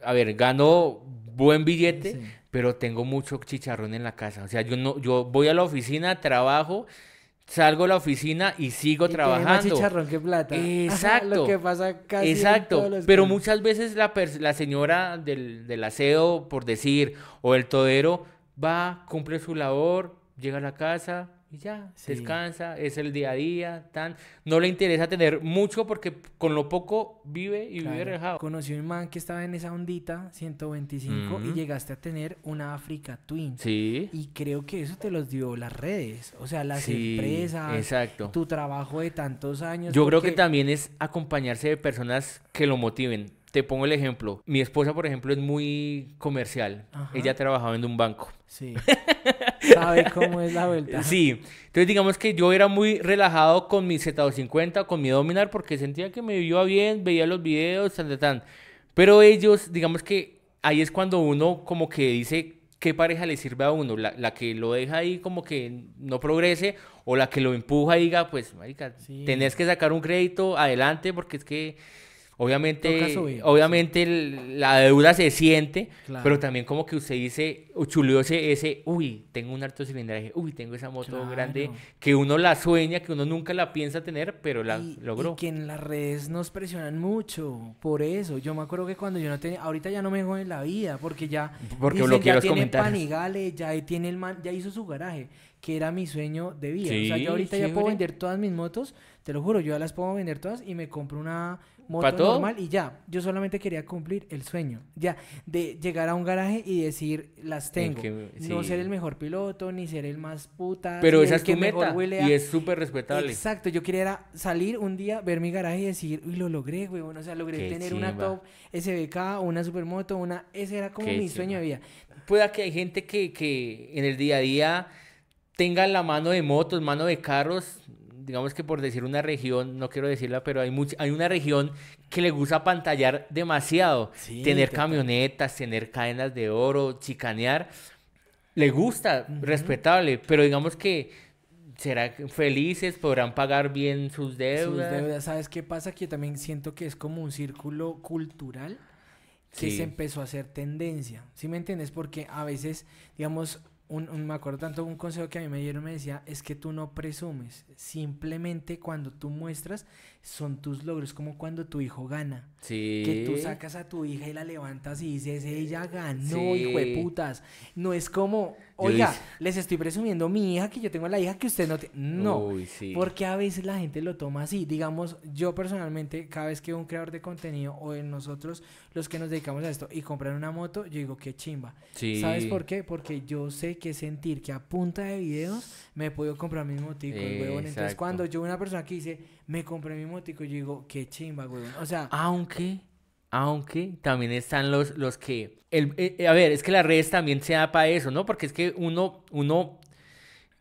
a ver, ganó buen billete, pero tengo mucho chicharrón en la casa. O sea, yo no, yo voy a la oficina, trabajo, salgo a la oficina y sigo trabajando. Más chicharrón que plata. Exacto. Lo que pasa casi Exacto. pero muchas veces la, señora del, del, aseo, por decir, o el todero, va, cumple su labor, llega a la casa, y ya, descansa, es el día a día, tan... No le interesa tener mucho porque con lo poco vive y vive relajado. Conocí un man que estaba en esa ondita, 125, y mm. llegaste a tener una Africa Twin. Sí. Y creo que eso te los dio las redes, o sea, las empresas, exacto. tu trabajo de tantos años. Yo creo que también es acompañarse de personas que lo motiven. Te pongo el ejemplo. Mi esposa, por ejemplo, es muy comercial. Ella trabajaba en un banco. Sí. Sabe cómo es la vuelta. Sí. Entonces, digamos que yo era muy relajado con mi Z250, con mi Dominar, porque sentía que me iba bien, veía los videos, tal, tal, tal. Pero ellos, digamos que ahí es cuando uno como que dice qué pareja le sirve a uno, la, la que lo deja ahí como que no progrese o la que lo empuja y diga, pues, marica, tenés que sacar un crédito adelante porque es que Obviamente, obviamente la deuda se siente, pero también como que usted dice, chuleóse ese, uy, tengo un alto cilindraje, uy, tengo esa moto grande, que uno la sueña, que uno nunca la piensa tener, pero la logró. Y que en las redes nos presionan mucho por eso. Yo me acuerdo que cuando yo no tenía, ahorita ya no me en la vida, porque ya, porque ya tiene ya tiene el man, ya hizo su garaje que era mi sueño de vida. o sea, yo ahorita ya puedo vender todas mis motos, te lo juro, yo ya las puedo vender todas y me compro una, moto todo? normal y ya. Yo solamente quería cumplir el sueño, ya, de llegar a un garaje y decir, las tengo. No ser el mejor piloto, ni ser el más puta. Pero esa es tu meta y es súper respetable. Exacto, yo quería salir un día, ver mi garaje y decir, uy, lo logré, güey, o sea, logré tener una top SBK, una supermoto, una... Ese era como mi sueño de vida. Pueda que hay gente que, que en el día a día tenga la mano de motos, mano de carros, digamos que por decir una región, no quiero decirla, pero hay, hay una región que le gusta pantallar demasiado. tener camionetas, tener cadenas de oro, chicanear. Le gusta, respetable, pero digamos que serán felices, podrán pagar bien sus deudas. ¿sabes qué pasa? Que también siento que es como un círculo cultural que se empezó a hacer tendencia. ¿Sí me entiendes? Porque a veces, digamos, un, me acuerdo tanto un consejo que a mí me dieron, me decía, es que tú no presumes, simplemente cuando tú muestras son tus logros, como cuando tu hijo gana. Sí. Que tú sacas a tu hija y la levantas y dices, ella ganó, hijo de putas. No es como, Oiga, les estoy presumiendo mi hija que yo tengo la hija que usted no tiene. No, porque a veces la gente lo toma así. Digamos, yo personalmente, cada vez que un creador de contenido o nosotros, los que nos dedicamos a esto y compran una moto, yo digo, qué chimba. ¿Sabes por qué? Porque yo sé que sentir que a punta de videos me he podido comprar mi motico, huevón. Entonces, cuando yo una persona que dice, me compré mi motico, yo digo, qué chimba, huevón. O sea, aunque aunque también están los, los que... Eh, eh, a ver, es que las redes también se da para eso, ¿no? Porque es que uno, uno,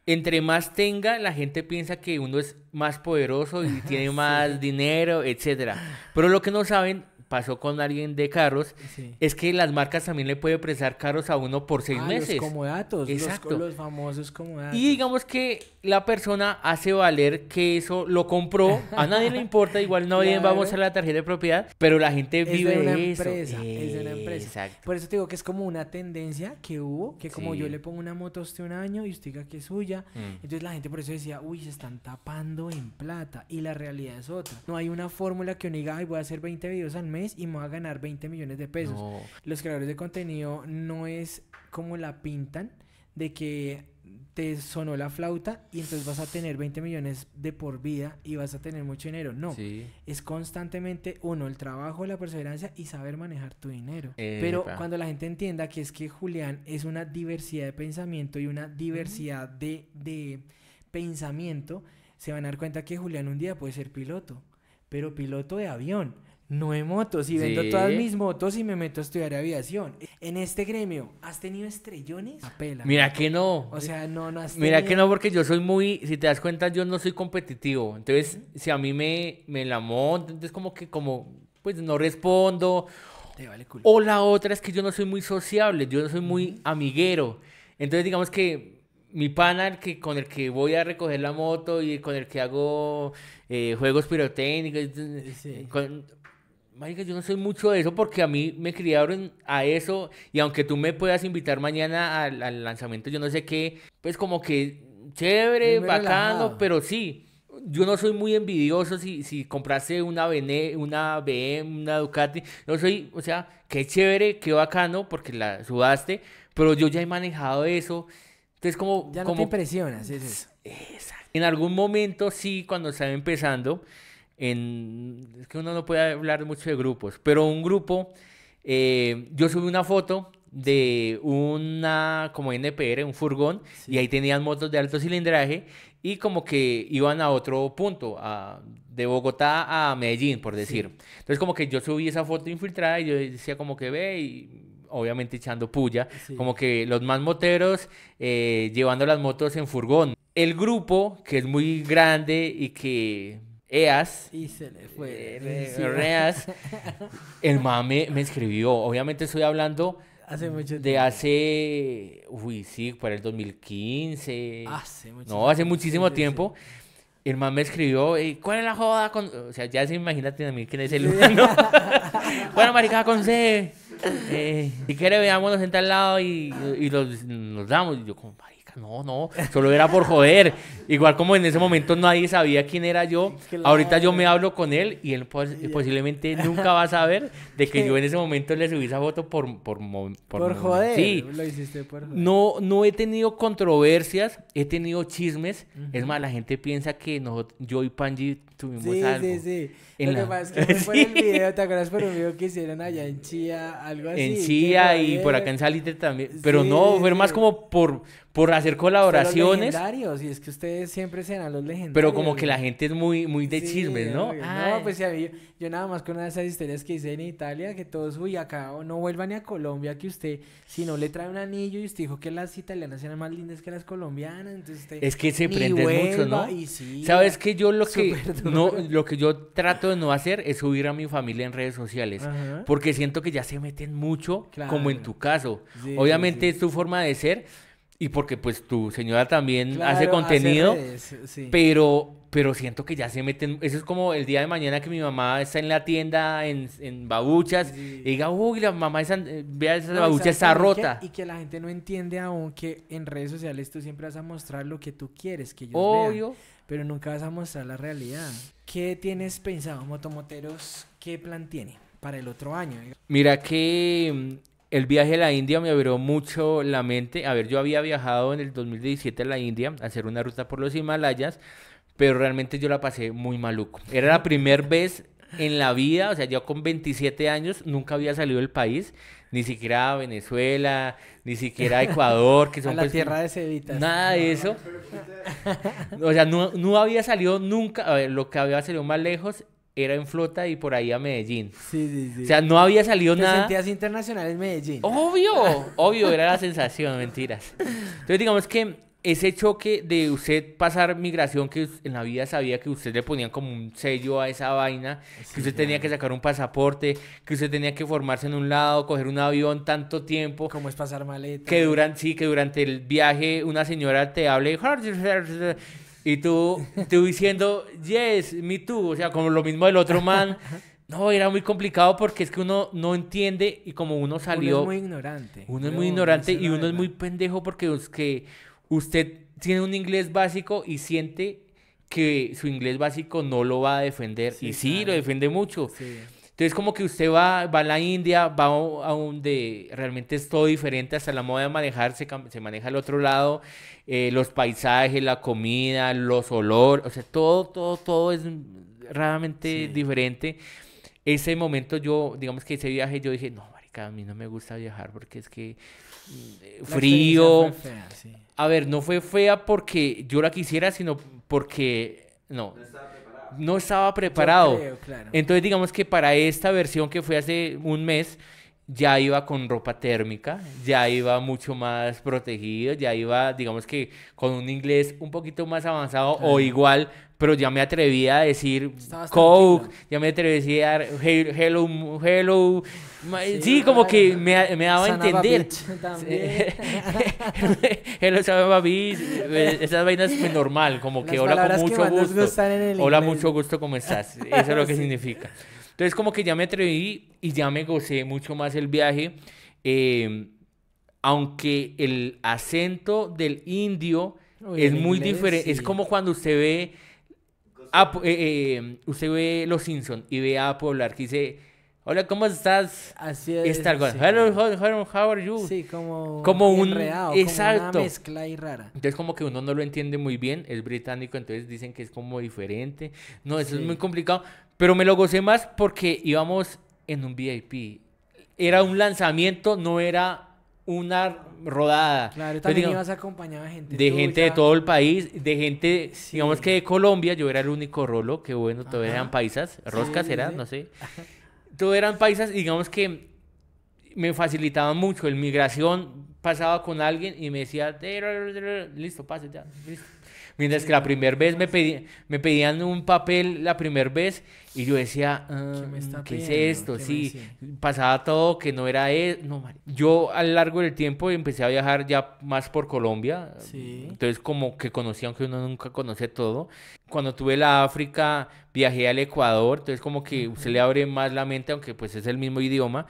entre más tenga, la gente piensa que uno es más poderoso y tiene más dinero, etc. Pero lo que no saben pasó con alguien de carros, es que las marcas también le pueden prestar carros a uno por seis ah, meses. Los comodatos, Exacto. Los, famosos famosos comodatos. Y digamos que la persona hace valer que eso lo compró, a nadie le importa, igual no bien vamos a la tarjeta de propiedad, pero la gente vive de una eso. Empresa, es de una empresa. Exacto. Por eso te digo que es como una tendencia que hubo, que como yo le pongo una moto a usted un año y usted diga que es suya, mm. entonces la gente por eso decía, uy, se están tapando en plata, y la realidad es otra. No hay una fórmula que uno diga, ay, voy a hacer 20 videos al mes y me voy a ganar 20 millones de pesos. Los creadores de contenido no es como la pintan de que te sonó la flauta y entonces vas a tener 20 millones de por vida y vas a tener mucho dinero. No, es constantemente uno, el trabajo, la perseverancia y saber manejar tu dinero. Pero cuando la gente entienda que es que Julián es una diversidad de pensamiento y una diversidad de, de pensamiento, se van a dar cuenta que Julián un día puede ser piloto pero piloto de avión, no de motos. Y vendo todas mis motos y me meto a estudiar aviación. En este gremio, ¿has tenido estrellones? Apela. Mira que no. O sea, no, no has tenido... Mira que no, porque yo soy muy, si te das cuenta, yo no soy competitivo. Entonces, si a mí me, me la monto, entonces como que como, pues no respondo. Te vale culo. O la otra es que yo no soy muy sociable, yo no soy muy amiguero. Entonces, digamos que mi pana que, con el que voy a recoger la moto y con el que hago eh, juegos pirotécnicos. yo no soy mucho de eso porque a mí me criaron a eso y aunque tú me puedas invitar mañana al, lanzamiento, yo no sé qué, pues como que chévere, bacano, pero sí. Yo no soy muy envidioso si, si compraste una, BN, una BM, una Ducati. No soy, o sea, qué chévere, qué bacano porque la subaste... pero yo ya he manejado eso. Entonces, como. Ya te impresionas, Exacto. En algún momento, sí, cuando estaba empezando, en, es que uno no puede hablar mucho de grupos, pero un grupo, eh, yo subí una foto de una como NPR, un furgón, y ahí tenían motos de alto cilindraje y como que iban a otro punto, de Bogotá a Medellín, por decir. Entonces como que yo subí esa foto infiltrada y yo decía como que ve y obviamente echando puya, como que los más moteros eh, llevando las motos en furgón. El grupo, que es muy grande y que EAS. Y se le fue. Eh, el mame me escribió. Obviamente estoy hablando. De hace. Uy, sí, para el 2015. No, hace muchísimo tiempo. El mame me escribió, ¿cuál es la joda O sea, ya se imagínate a mí quién es el bueno, maricada con C. Eh, si quiere, nos senta al lado y, y los, nos damos. Y yo, como, marica, no, no, solo era por joder. Igual como en ese momento nadie sabía quién era yo, ahorita yo me hablo con él y él posiblemente nunca va a saber de que yo en ese momento le subí esa foto por... Por, por, joder. Sí. No, no he tenido controversias, he tenido chismes. Es más, la gente piensa que nosotros, yo y Panji tuvimos algo. Sí, sí, sí. la... el video, ¿te acuerdas por un video que hicieron allá en Chía, algo así? En Chía y por acá en Salitre también. Pero no, fue más como por, por hacer colaboraciones. y es que ustedes siempre, serán los legendarios. Pero como que la gente es muy, muy de chismes, ¿no? No, pues yo, nada más con una de esas historias que hice en Italia, que todos, uy, acá no vuelvan ni a Colombia, que usted, si no le trae un anillo y usted dijo que las italianas eran más lindas que las colombianas, entonces Es que se prende mucho, ¿no? Y sí, Sabes que yo lo que, lo que yo trato de no hacer es subir a mi familia en redes sociales, porque siento que ya se meten mucho, como en tu caso. Obviamente es tu forma de ser y porque pues tu señora también hace contenido, pero, pero siento que ya se meten, eso es como el día de mañana que mi mamá está en la tienda en, babuchas y diga, uy, la mamá esa, eh, vea esa babucha está rota. y que la gente no entiende aún que en redes sociales tú siempre vas a mostrar lo que tú quieres que ellos Obvio. pero nunca vas a mostrar la realidad. ¿Qué tienes pensado, Motomoteros? ¿Qué plan tiene? para el otro año. Mira que el viaje a la India me abrió mucho la mente. A ver, yo había viajado en el 2017 a la India a hacer una ruta por los Himalayas, pero realmente yo la pasé muy maluco. Era la primera vez en la vida, o sea, yo con 27 años nunca había salido del país, ni siquiera a Venezuela, ni siquiera a Ecuador, que son a la pues tierra de Cevitas. Nada de eso. O sea, no, no había salido nunca, a ver, lo que había salido más lejos era en flota y por ahí a Medellín. Sí, sí, sí. O sea, no había salido Te nada. Sentías internacional en Medellín. Obvio, obvio, era la sensación, mentiras. Entonces, digamos que ese choque de usted pasar migración que en la vida sabía que usted le ponían como un sello a esa vaina, que usted tenía que sacar un pasaporte, que usted tenía que formarse en un lado, coger un avión tanto tiempo. ¿Cómo es pasar maleta? Que durante, sí, que durante el viaje una señora te hable y tú, tú diciendo, yes, me too, o sea, como lo mismo del otro man. No, era muy complicado porque es que uno no entiende y como uno salió... Uno es muy ignorante. Uno es muy ignorante y uno es muy pendejo porque es que usted tiene un inglés básico y siente que su inglés básico no lo va a defender. y sí, lo defiende mucho. Sí. Entonces como que usted va, va a la India, va a donde realmente es todo diferente, hasta la moda de manejar se, maneja al otro lado, eh, los paisajes, la comida, los olores, o sea, todo, todo, todo es realmente diferente. Ese momento yo, digamos que ese viaje yo dije, no, marica, a mí no me gusta viajar porque es que mm, frío. A ver, no fue fea porque yo la quisiera, sino porque, no. no no estaba preparado. Entonces digamos que para esta versión que fue hace un mes, ya iba con ropa térmica, ya iba mucho más protegido, ya iba, digamos que con un inglés un poquito más avanzado o igual, pero ya me atreví a decir Coke, ya me atreví a decir Hello, Hello. Sí, como que me, me daba a entender. hello, eh, Esas vainas pues, normal, como que hola con mucho gusto. Hola, mucho gusto, ¿cómo estás? Eso es lo que significa. Entonces, como que ya me atreví y ya me gocé mucho más el viaje. Em, aunque el acento del indio es muy diferente, es como cuando usted ve Ah, eh, eh, usted ve Los Simpsons y ve a hablar. que dice, hola, ¿cómo estás? Así es. Star Hello, how, are you? Sí, como, como un... exacto. Como una mezcla y rara. Entonces como que uno no lo entiende muy bien, es británico, entonces dicen que es como diferente. No, eso es muy complicado, pero me lo gocé más porque íbamos en un VIP. Era un lanzamiento, no era una rodada. Claro, también ibas acompañado de gente. De gente de todo el país, de gente, digamos que de Colombia, yo era el único rolo, que bueno, todos eran paisas, roscas eran, no sé. Todos eran paisas, digamos que me facilitaban mucho. En migración pasaba con alguien y me decía, listo, pase ya, Mientras que la primera vez me, me pedían un papel, la primera vez, y yo decía, ¿qué, ah, es esto? sí, pasaba todo que no era él. E-". yo a lo largo del tiempo empecé a viajar ya más por Colombia. Entonces como que conocía, aunque uno nunca conoce todo. Cuando tuve la África, viajé al Ecuador. Entonces como que se le abre más la mente, aunque pues es el mismo idioma.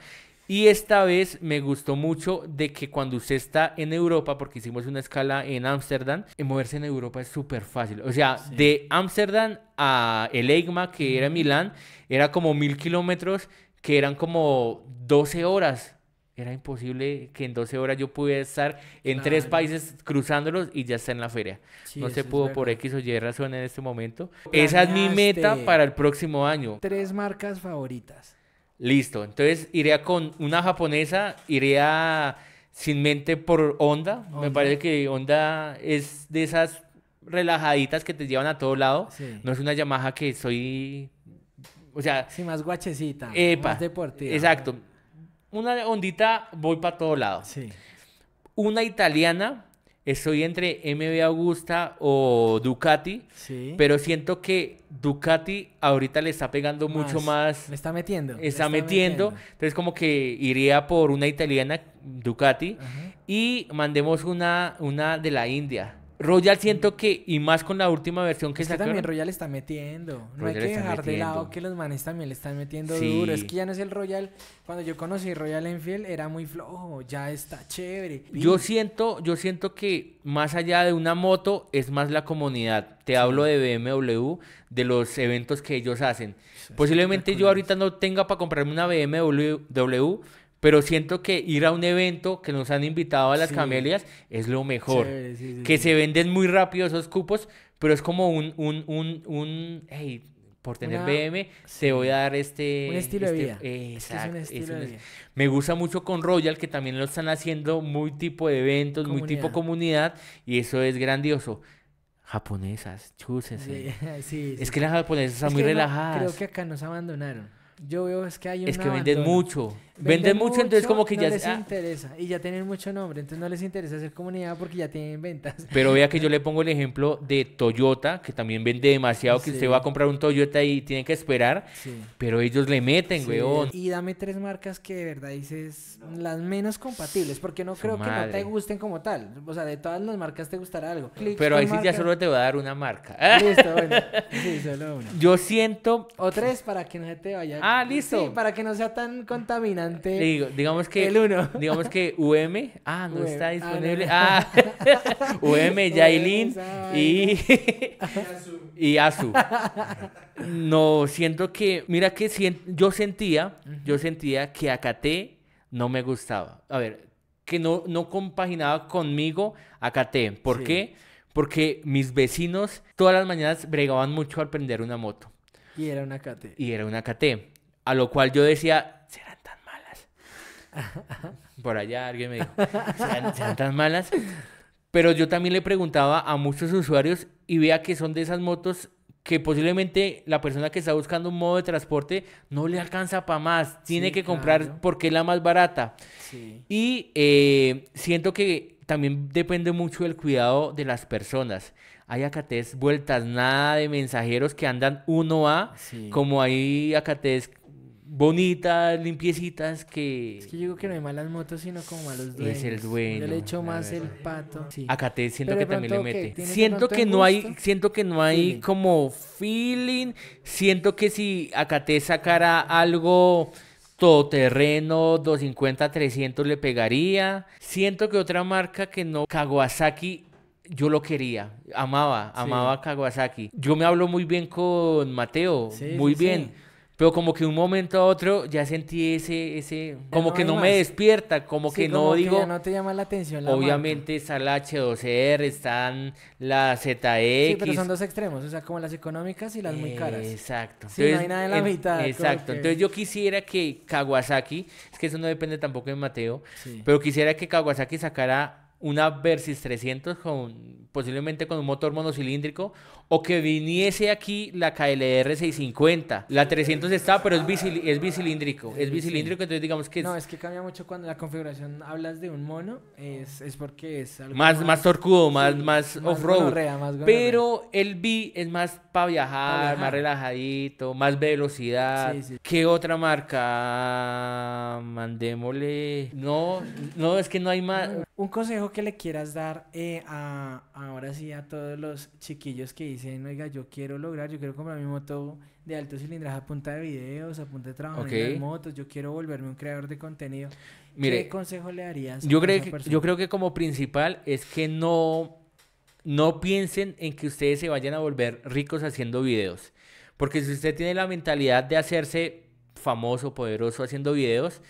Y esta vez me gustó mucho de que cuando usted está en Europa, porque hicimos una escala en Ámsterdam, eh, moverse en Europa es súper fácil. O sea, de Ámsterdam a el EIGMA, que era Milán, era como mil kilómetros, que eran como 12 horas era imposible que en 12 horas yo pudiera estar en tres países cruzándolos y ya está en la feria. no se pudo por X o Y razón en este momento. Esa es mi meta para el próximo año. Tres marcas favoritas. Listo, entonces iría con una japonesa, iría sin mente por Honda. Onda. Me parece que Honda es de esas relajaditas que te llevan a todo lado. No es una Yamaha que soy. O sea. Sí, más guachecita. más deportiva. Exacto. Una hondita voy para todo lado. Una italiana estoy entre MV Augusta o Ducati, pero siento que Ducati ahorita le está pegando mucho más. Me está metiendo. Está, metiendo. Entonces como que iría por una italiana, Ducati, y mandemos una, una de la India. Royal siento que, y más con la última versión que es también Royal está metiendo. No hay que dejar de lado que los manes también le están metiendo duro. Es que ya no es el Royal. Cuando yo conocí Royal Enfield era muy flojo. Ya está chévere. Yo siento, yo siento que más allá de una moto es más la comunidad. Te hablo de BMW, de los eventos que ellos hacen. Posiblemente yo ahorita no tenga para comprarme una BMW, pero siento que ir a un evento que nos han invitado a las camelias es lo mejor. que se venden muy rápido esos cupos, pero es como un, un, un, un hey, por tener BM, se voy a dar este... Un estilo de vida. Exacto. estilo Me gusta mucho con Royal, que también lo están haciendo muy tipo de eventos, muy tipo comunidad, y eso es grandioso japonesas, chúsense. es que las japonesas están muy relajadas. creo que acá nos abandonaron yo veo es que hay Es que venden mucho. Venden, mucho, entonces como que ya... les ah. interesa. Y ya tienen mucho nombre, entonces no les interesa hacer comunidad porque ya tienen ventas. Pero vea que yo le pongo el ejemplo de Toyota, que también vende demasiado, que usted va a comprar un Toyota y tiene que esperar. Pero ellos le meten, weón. Y dame tres marcas que de verdad dices las menos compatibles, porque no creo que no te gusten como tal. O sea, de todas las marcas te gustará algo. pero ahí sí ya solo te va a dar una marca. Listo, bueno. Sí, solo una. Yo siento... O tres para que no se te vaya. Ah, Ah, listo. Sí, para que no sea tan contaminante. digamos que. El uno. Digamos que UM. Ah, no está ah, disponible. Ah, UM, Yailin y. y Azu. No, siento que. Mira que yo sentía. Yo sentía que Acate no me gustaba. A ver, que no, no compaginaba conmigo Acate. ¿Por qué? Porque mis vecinos todas las mañanas bregaban mucho al prender una moto. Y era una KT. Y era una KT. A lo cual yo decía, ¿serán tan malas? Por allá alguien me dijo, ¿serán, tan malas? Pero yo también le preguntaba a muchos usuarios y vea que son de esas motos que posiblemente la persona que está buscando un modo de transporte no le alcanza para más, tiene que comprar porque es la más barata. Y eh, siento que también depende mucho del cuidado de las personas. Hay acates vueltas, nada de mensajeros que andan uno a, como hay acates bonitas, limpiecitas que... Es que yo digo que no hay malas motos, sino como malos dueños. Es el dueño. Yo le echo más el pato. Sí. Acá siento que también le mete. siento que, no hay, siento que no hay como feeling. Siento que si acá sacara algo todoterreno, 250, 300 le pegaría. Siento que otra marca que no, Kawasaki, yo lo quería, amaba, amaba Kawasaki. Yo me hablo muy bien con Mateo, muy bien pero como que un momento a otro ya sentí ese, ese, como que no me despierta, como que no digo. no te llama la atención. La obviamente está la H2R, están la ZX. Sí, pero son dos extremos, o sea, como las económicas y las muy caras. Exacto. Sí, no hay nada en la mitad. Exacto. Entonces yo quisiera que Kawasaki, es que eso no depende tampoco de Mateo, pero quisiera que Kawasaki sacara una Versys 300 con posiblemente con un motor monocilíndrico o que viniese aquí la KLR 650. La 300 está, pero es, bicilíndrico. Es bicilíndrico, entonces digamos que... No, es que cambia mucho cuando la configuración hablas de un mono, es, es porque es algo más, más... torcudo, más, más off-road. Pero el B es más para viajar, más relajadito, más velocidad. ¿Qué otra marca? Mandémosle... No, no, es que no hay más... Un consejo que le quieras dar eh, a, ahora sí a todos los chiquillos que dicen dicen, oiga, yo quiero lograr, yo quiero comprar mi moto de alto cilindraje a punta de videos, a punta de trabajo en motos, yo quiero volverme un creador de contenido. ¿Qué consejo le darías? Yo, creo que, yo creo que como principal es que no, no piensen en que ustedes se vayan a volver ricos haciendo videos. Porque si usted tiene la mentalidad de hacerse famoso, poderoso haciendo videos,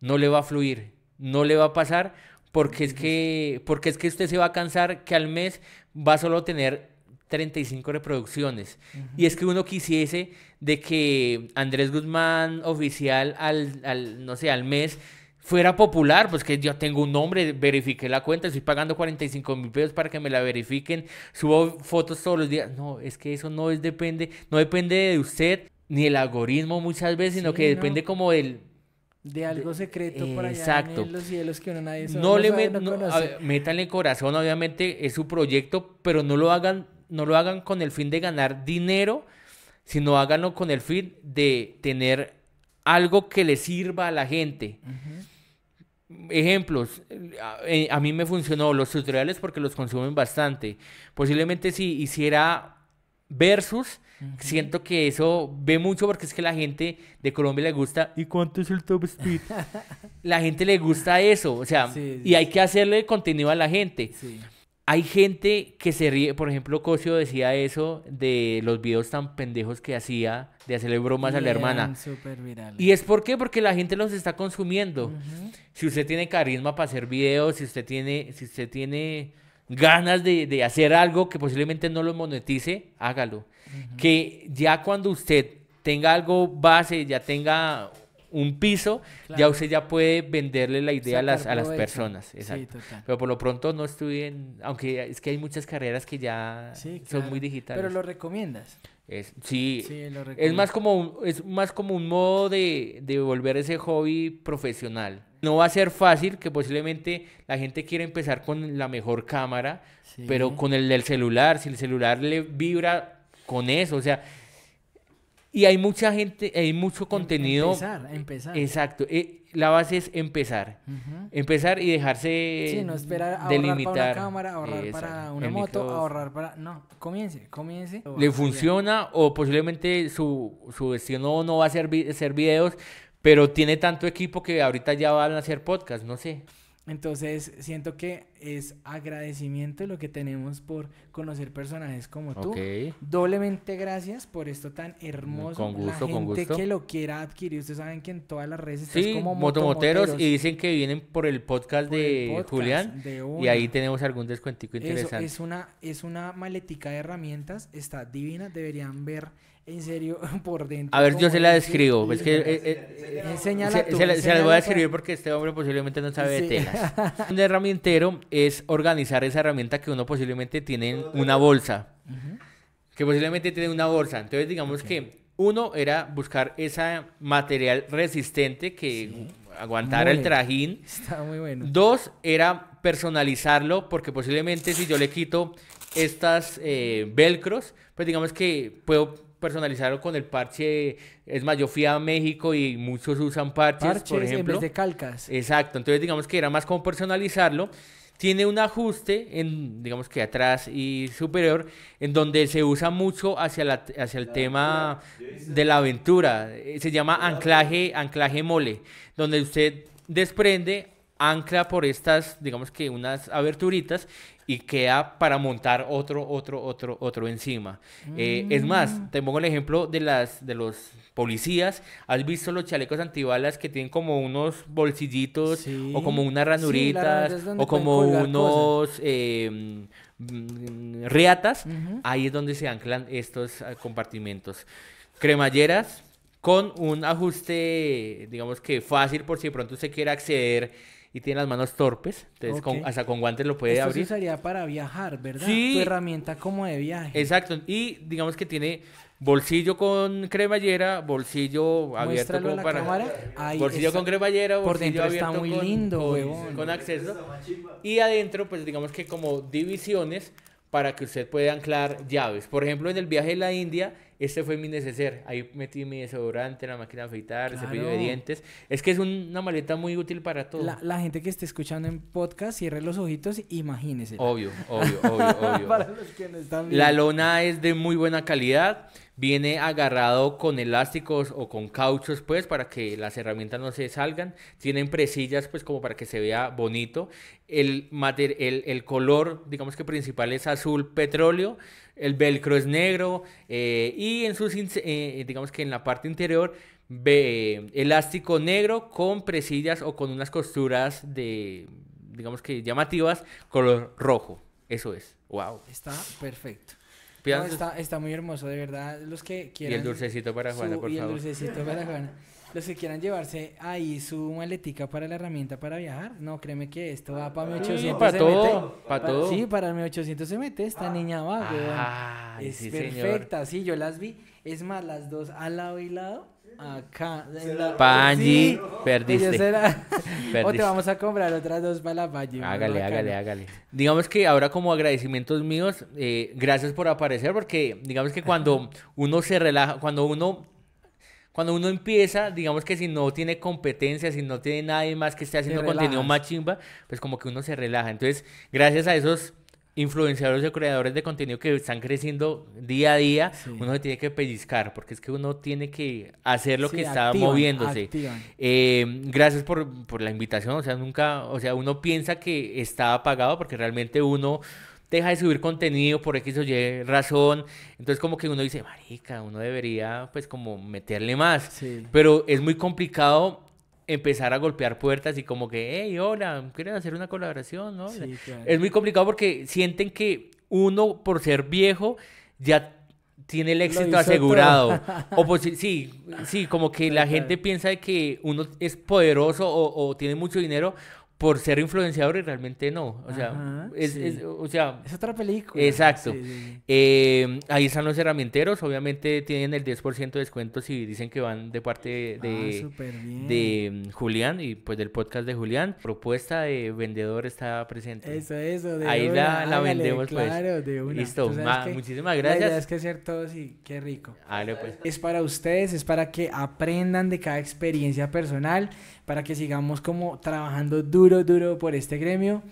no le va a fluir, no le va a pasar, porque es que, porque es que usted se va a cansar que al mes va solo a tener 35 reproducciones. Y es que uno quisiese de que Andrés Guzmán oficial al, al, no sé, al mes fuera popular, pues que yo tengo un nombre, verifique la cuenta, estoy pagando 45 mil pesos para que me la verifiquen, subo fotos todos los días. No, es que eso no es depende, no depende de usted ni el algoritmo muchas veces, sino que depende como del de algo secreto por allá Exacto. en los cielos que uno nadie sabe, no, le metan métanle corazón obviamente es su proyecto pero no lo hagan no lo hagan con el fin de ganar dinero, sino háganlo con el fin de tener algo que le sirva a la gente. Ejemplos, eh, eh, a, mí me funcionó los tutoriales porque los consumen bastante. Posiblemente si hiciera versus, siento que eso ve mucho porque es que la gente de Colombia le gusta. ¿Y cuánto es el top speed? la gente le gusta eso, o sea, y hay que hacerle contenido a la gente. Sí. Hay gente que se ríe, por ejemplo, Cosio decía eso de los videos tan pendejos que hacía de hacerle bromas a la hermana. Y es porque la gente los está consumiendo. Si usted tiene carisma para hacer videos, si usted tiene, si usted tiene ganas de, hacer algo que posiblemente no lo monetice, hágalo. Que ya cuando usted tenga algo base, ya tenga un piso, ya usted ya puede venderle la idea a las, a las, personas. Exacto. Pero por lo pronto no estudien, aunque es que hay muchas carreras que ya son muy digitales. Pero lo recomiendas. Es, sí, es más como es más como un modo de, de volver ese hobby profesional. No va a ser fácil, que posiblemente la gente quiera empezar con la mejor cámara, pero con el del celular, si el celular le vibra con eso, o sea, y hay mucha gente, hay mucho em-, contenido. Empezar, empezar. Exacto. Eh, la base es empezar. Empezar y dejarse Sí, no esperar ahorrar para una cámara, ahorrar para una moto, ahorrar para... No, comience, comience. Le funciona o posiblemente su, su destino no va a ser, ser videos, pero tiene tanto equipo que ahorita ya van a hacer podcast, no sé. Entonces, siento que es agradecimiento lo que tenemos por conocer personajes como tú tú. Doblemente gracias por esto tan hermoso. Con gusto, La gente con que lo quiera adquirir, ustedes saben que en todas las redes sí, como motomoteros, y dicen que vienen por el podcast de Julián y ahí tenemos algún descuentico interesante. Eso es una es una maletica de herramientas, está divina, deberían ver en serio, por dentro. A ver, yo se la describo. Es se, la, voy a describir pues. porque este hombre posiblemente no sabe de telas. Un herramientero es organizar esa herramienta que uno posiblemente tiene en una bolsa. Que posiblemente tiene una bolsa. Entonces, digamos que uno era buscar ese material resistente que aguantara el trajín. Está muy bueno. Dos era personalizarlo porque posiblemente si yo le quito estas eh, velcros, pues digamos que puedo personalizarlo con el parche. Es más, yo fui a México y muchos usan parches, por ejemplo. de calcas. Exacto, entonces digamos que era más como personalizarlo. Tiene un ajuste, en, digamos que atrás y superior, en donde se usa mucho hacia, la, hacia el tema de la aventura. Eh, se llama anclaje, anclaje mole, donde usted desprende ancla por estas, digamos que unas aberturitas y queda para montar otro, otro, otro, otro encima. Eh, es más, mm. te pongo el ejemplo de, las, de los policías. ¿Has visto los chalecos antibalas que tienen como unos bolsillitos o como unas ranuritas o como unos em, mm, riatas, ahí es donde se anclan estos ah, compartimentos. Cremalleras con un ajuste, digamos que fácil por si de pronto se quiere acceder y tiene las manos torpes, entonces con, hasta con guantes lo puede abrir. Eso sería para viajar, ¿verdad? Sí. Tu herramienta como de viaje. Exacto, y digamos que tiene bolsillo con cremallera, bolsillo abierto la cámara. bolsillo con cremallera, bolsillo por dentro abierto está muy lindo, huevón. con acceso. Y adentro pues digamos que como divisiones para que usted pueda anclar llaves. Por ejemplo, en el viaje a la India, este fue mi neceser. Ahí metí mi desodorante, la máquina de afeitar, el cepillo de dientes. Es que es una maleta muy útil para todo. La, gente que esté escuchando en podcast, cierre los ojitos, imagínese. Obvio, obvio, obvio, obvio. para los que están La lona es de muy buena calidad. Viene agarrado con elásticos o con cauchos, pues, para que las herramientas no se salgan. Tienen presillas, pues, como para que se vea bonito. El, el, el color, digamos que principal es azul petróleo. El velcro es negro. Eh, y en sus, eh, eh, digamos que en la parte interior, ve, elástico negro con presillas o con unas costuras de, digamos que llamativas, color rojo. Eso es. Wow. Está perfecto está, está, muy hermoso, de verdad. Los que quieran. Y el dulcecito para Juana, por favor. Y el dulcecito para Juana los que quieran llevarse ahí su maletica para la herramienta para viajar, no, créeme que esto va para mi 800 sí, para todo, Para, todo. Sí, para mi 800 se mete, esta ah, niña abajo. ah, Es perfecta, sí, yo las vi. Es más, las dos al lado y lado. Acá. La... Panji, perdiste. O te vamos a comprar otras dos para la Panji. Hágale, hágale, hágale. Digamos que ahora como agradecimientos míos, eh, gracias por aparecer porque digamos que cuando uno se relaja, cuando uno cuando uno empieza, digamos que si no tiene competencia, si no tiene nadie más que esté haciendo contenido más chimba, pues como que uno se relaja. Entonces, gracias a esos influenciadores o creadores de contenido que están creciendo día a día, uno se tiene que pellizcar, porque es que uno tiene que hacer lo que está moviéndose. Eh, gracias por, por, la invitación, o sea, nunca, o sea, uno piensa que está apagado porque realmente uno, deja de subir contenido por X o Y razón. Entonces como que uno dice, marica, uno debería pues como meterle más. Pero es muy complicado empezar a golpear puertas y como que, hey, hola, ¿quieren hacer una colaboración? ¿no? Es muy complicado porque sienten que uno por ser viejo ya tiene el éxito asegurado. O pues, sí, sí, como que la gente piensa de que uno es poderoso o, o tiene mucho dinero por ser influenciador y realmente no. O sea, es, sea, es, otra película. Exacto. Eh, ahí están los herramienteros. Obviamente tienen el 10% de descuento si dicen que van de parte ah, de, de mm, Julián y pues del podcast de Julián. Propuesta de vendedor está presente. Eso, eso. ahí la, vendemos. Pues. Claro, de una. Listo. muchísimas gracias. La idea es que hacer todo y qué rico. Pues. Es para ustedes, es para que aprendan de cada experiencia personal, para que sigamos como trabajando duro duro, duro por este gremio.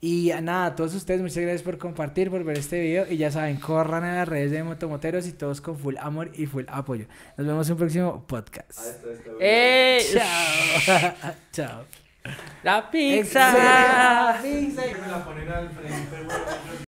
Y nada, a todos ustedes, muchas gracias por compartir, por ver este video. Y ya saben, corran a las redes de Motomoteros y todos con full amor y full apoyo. Nos vemos en un próximo podcast. Ah, ¡Chao! ¡Chao! ¡La pizza!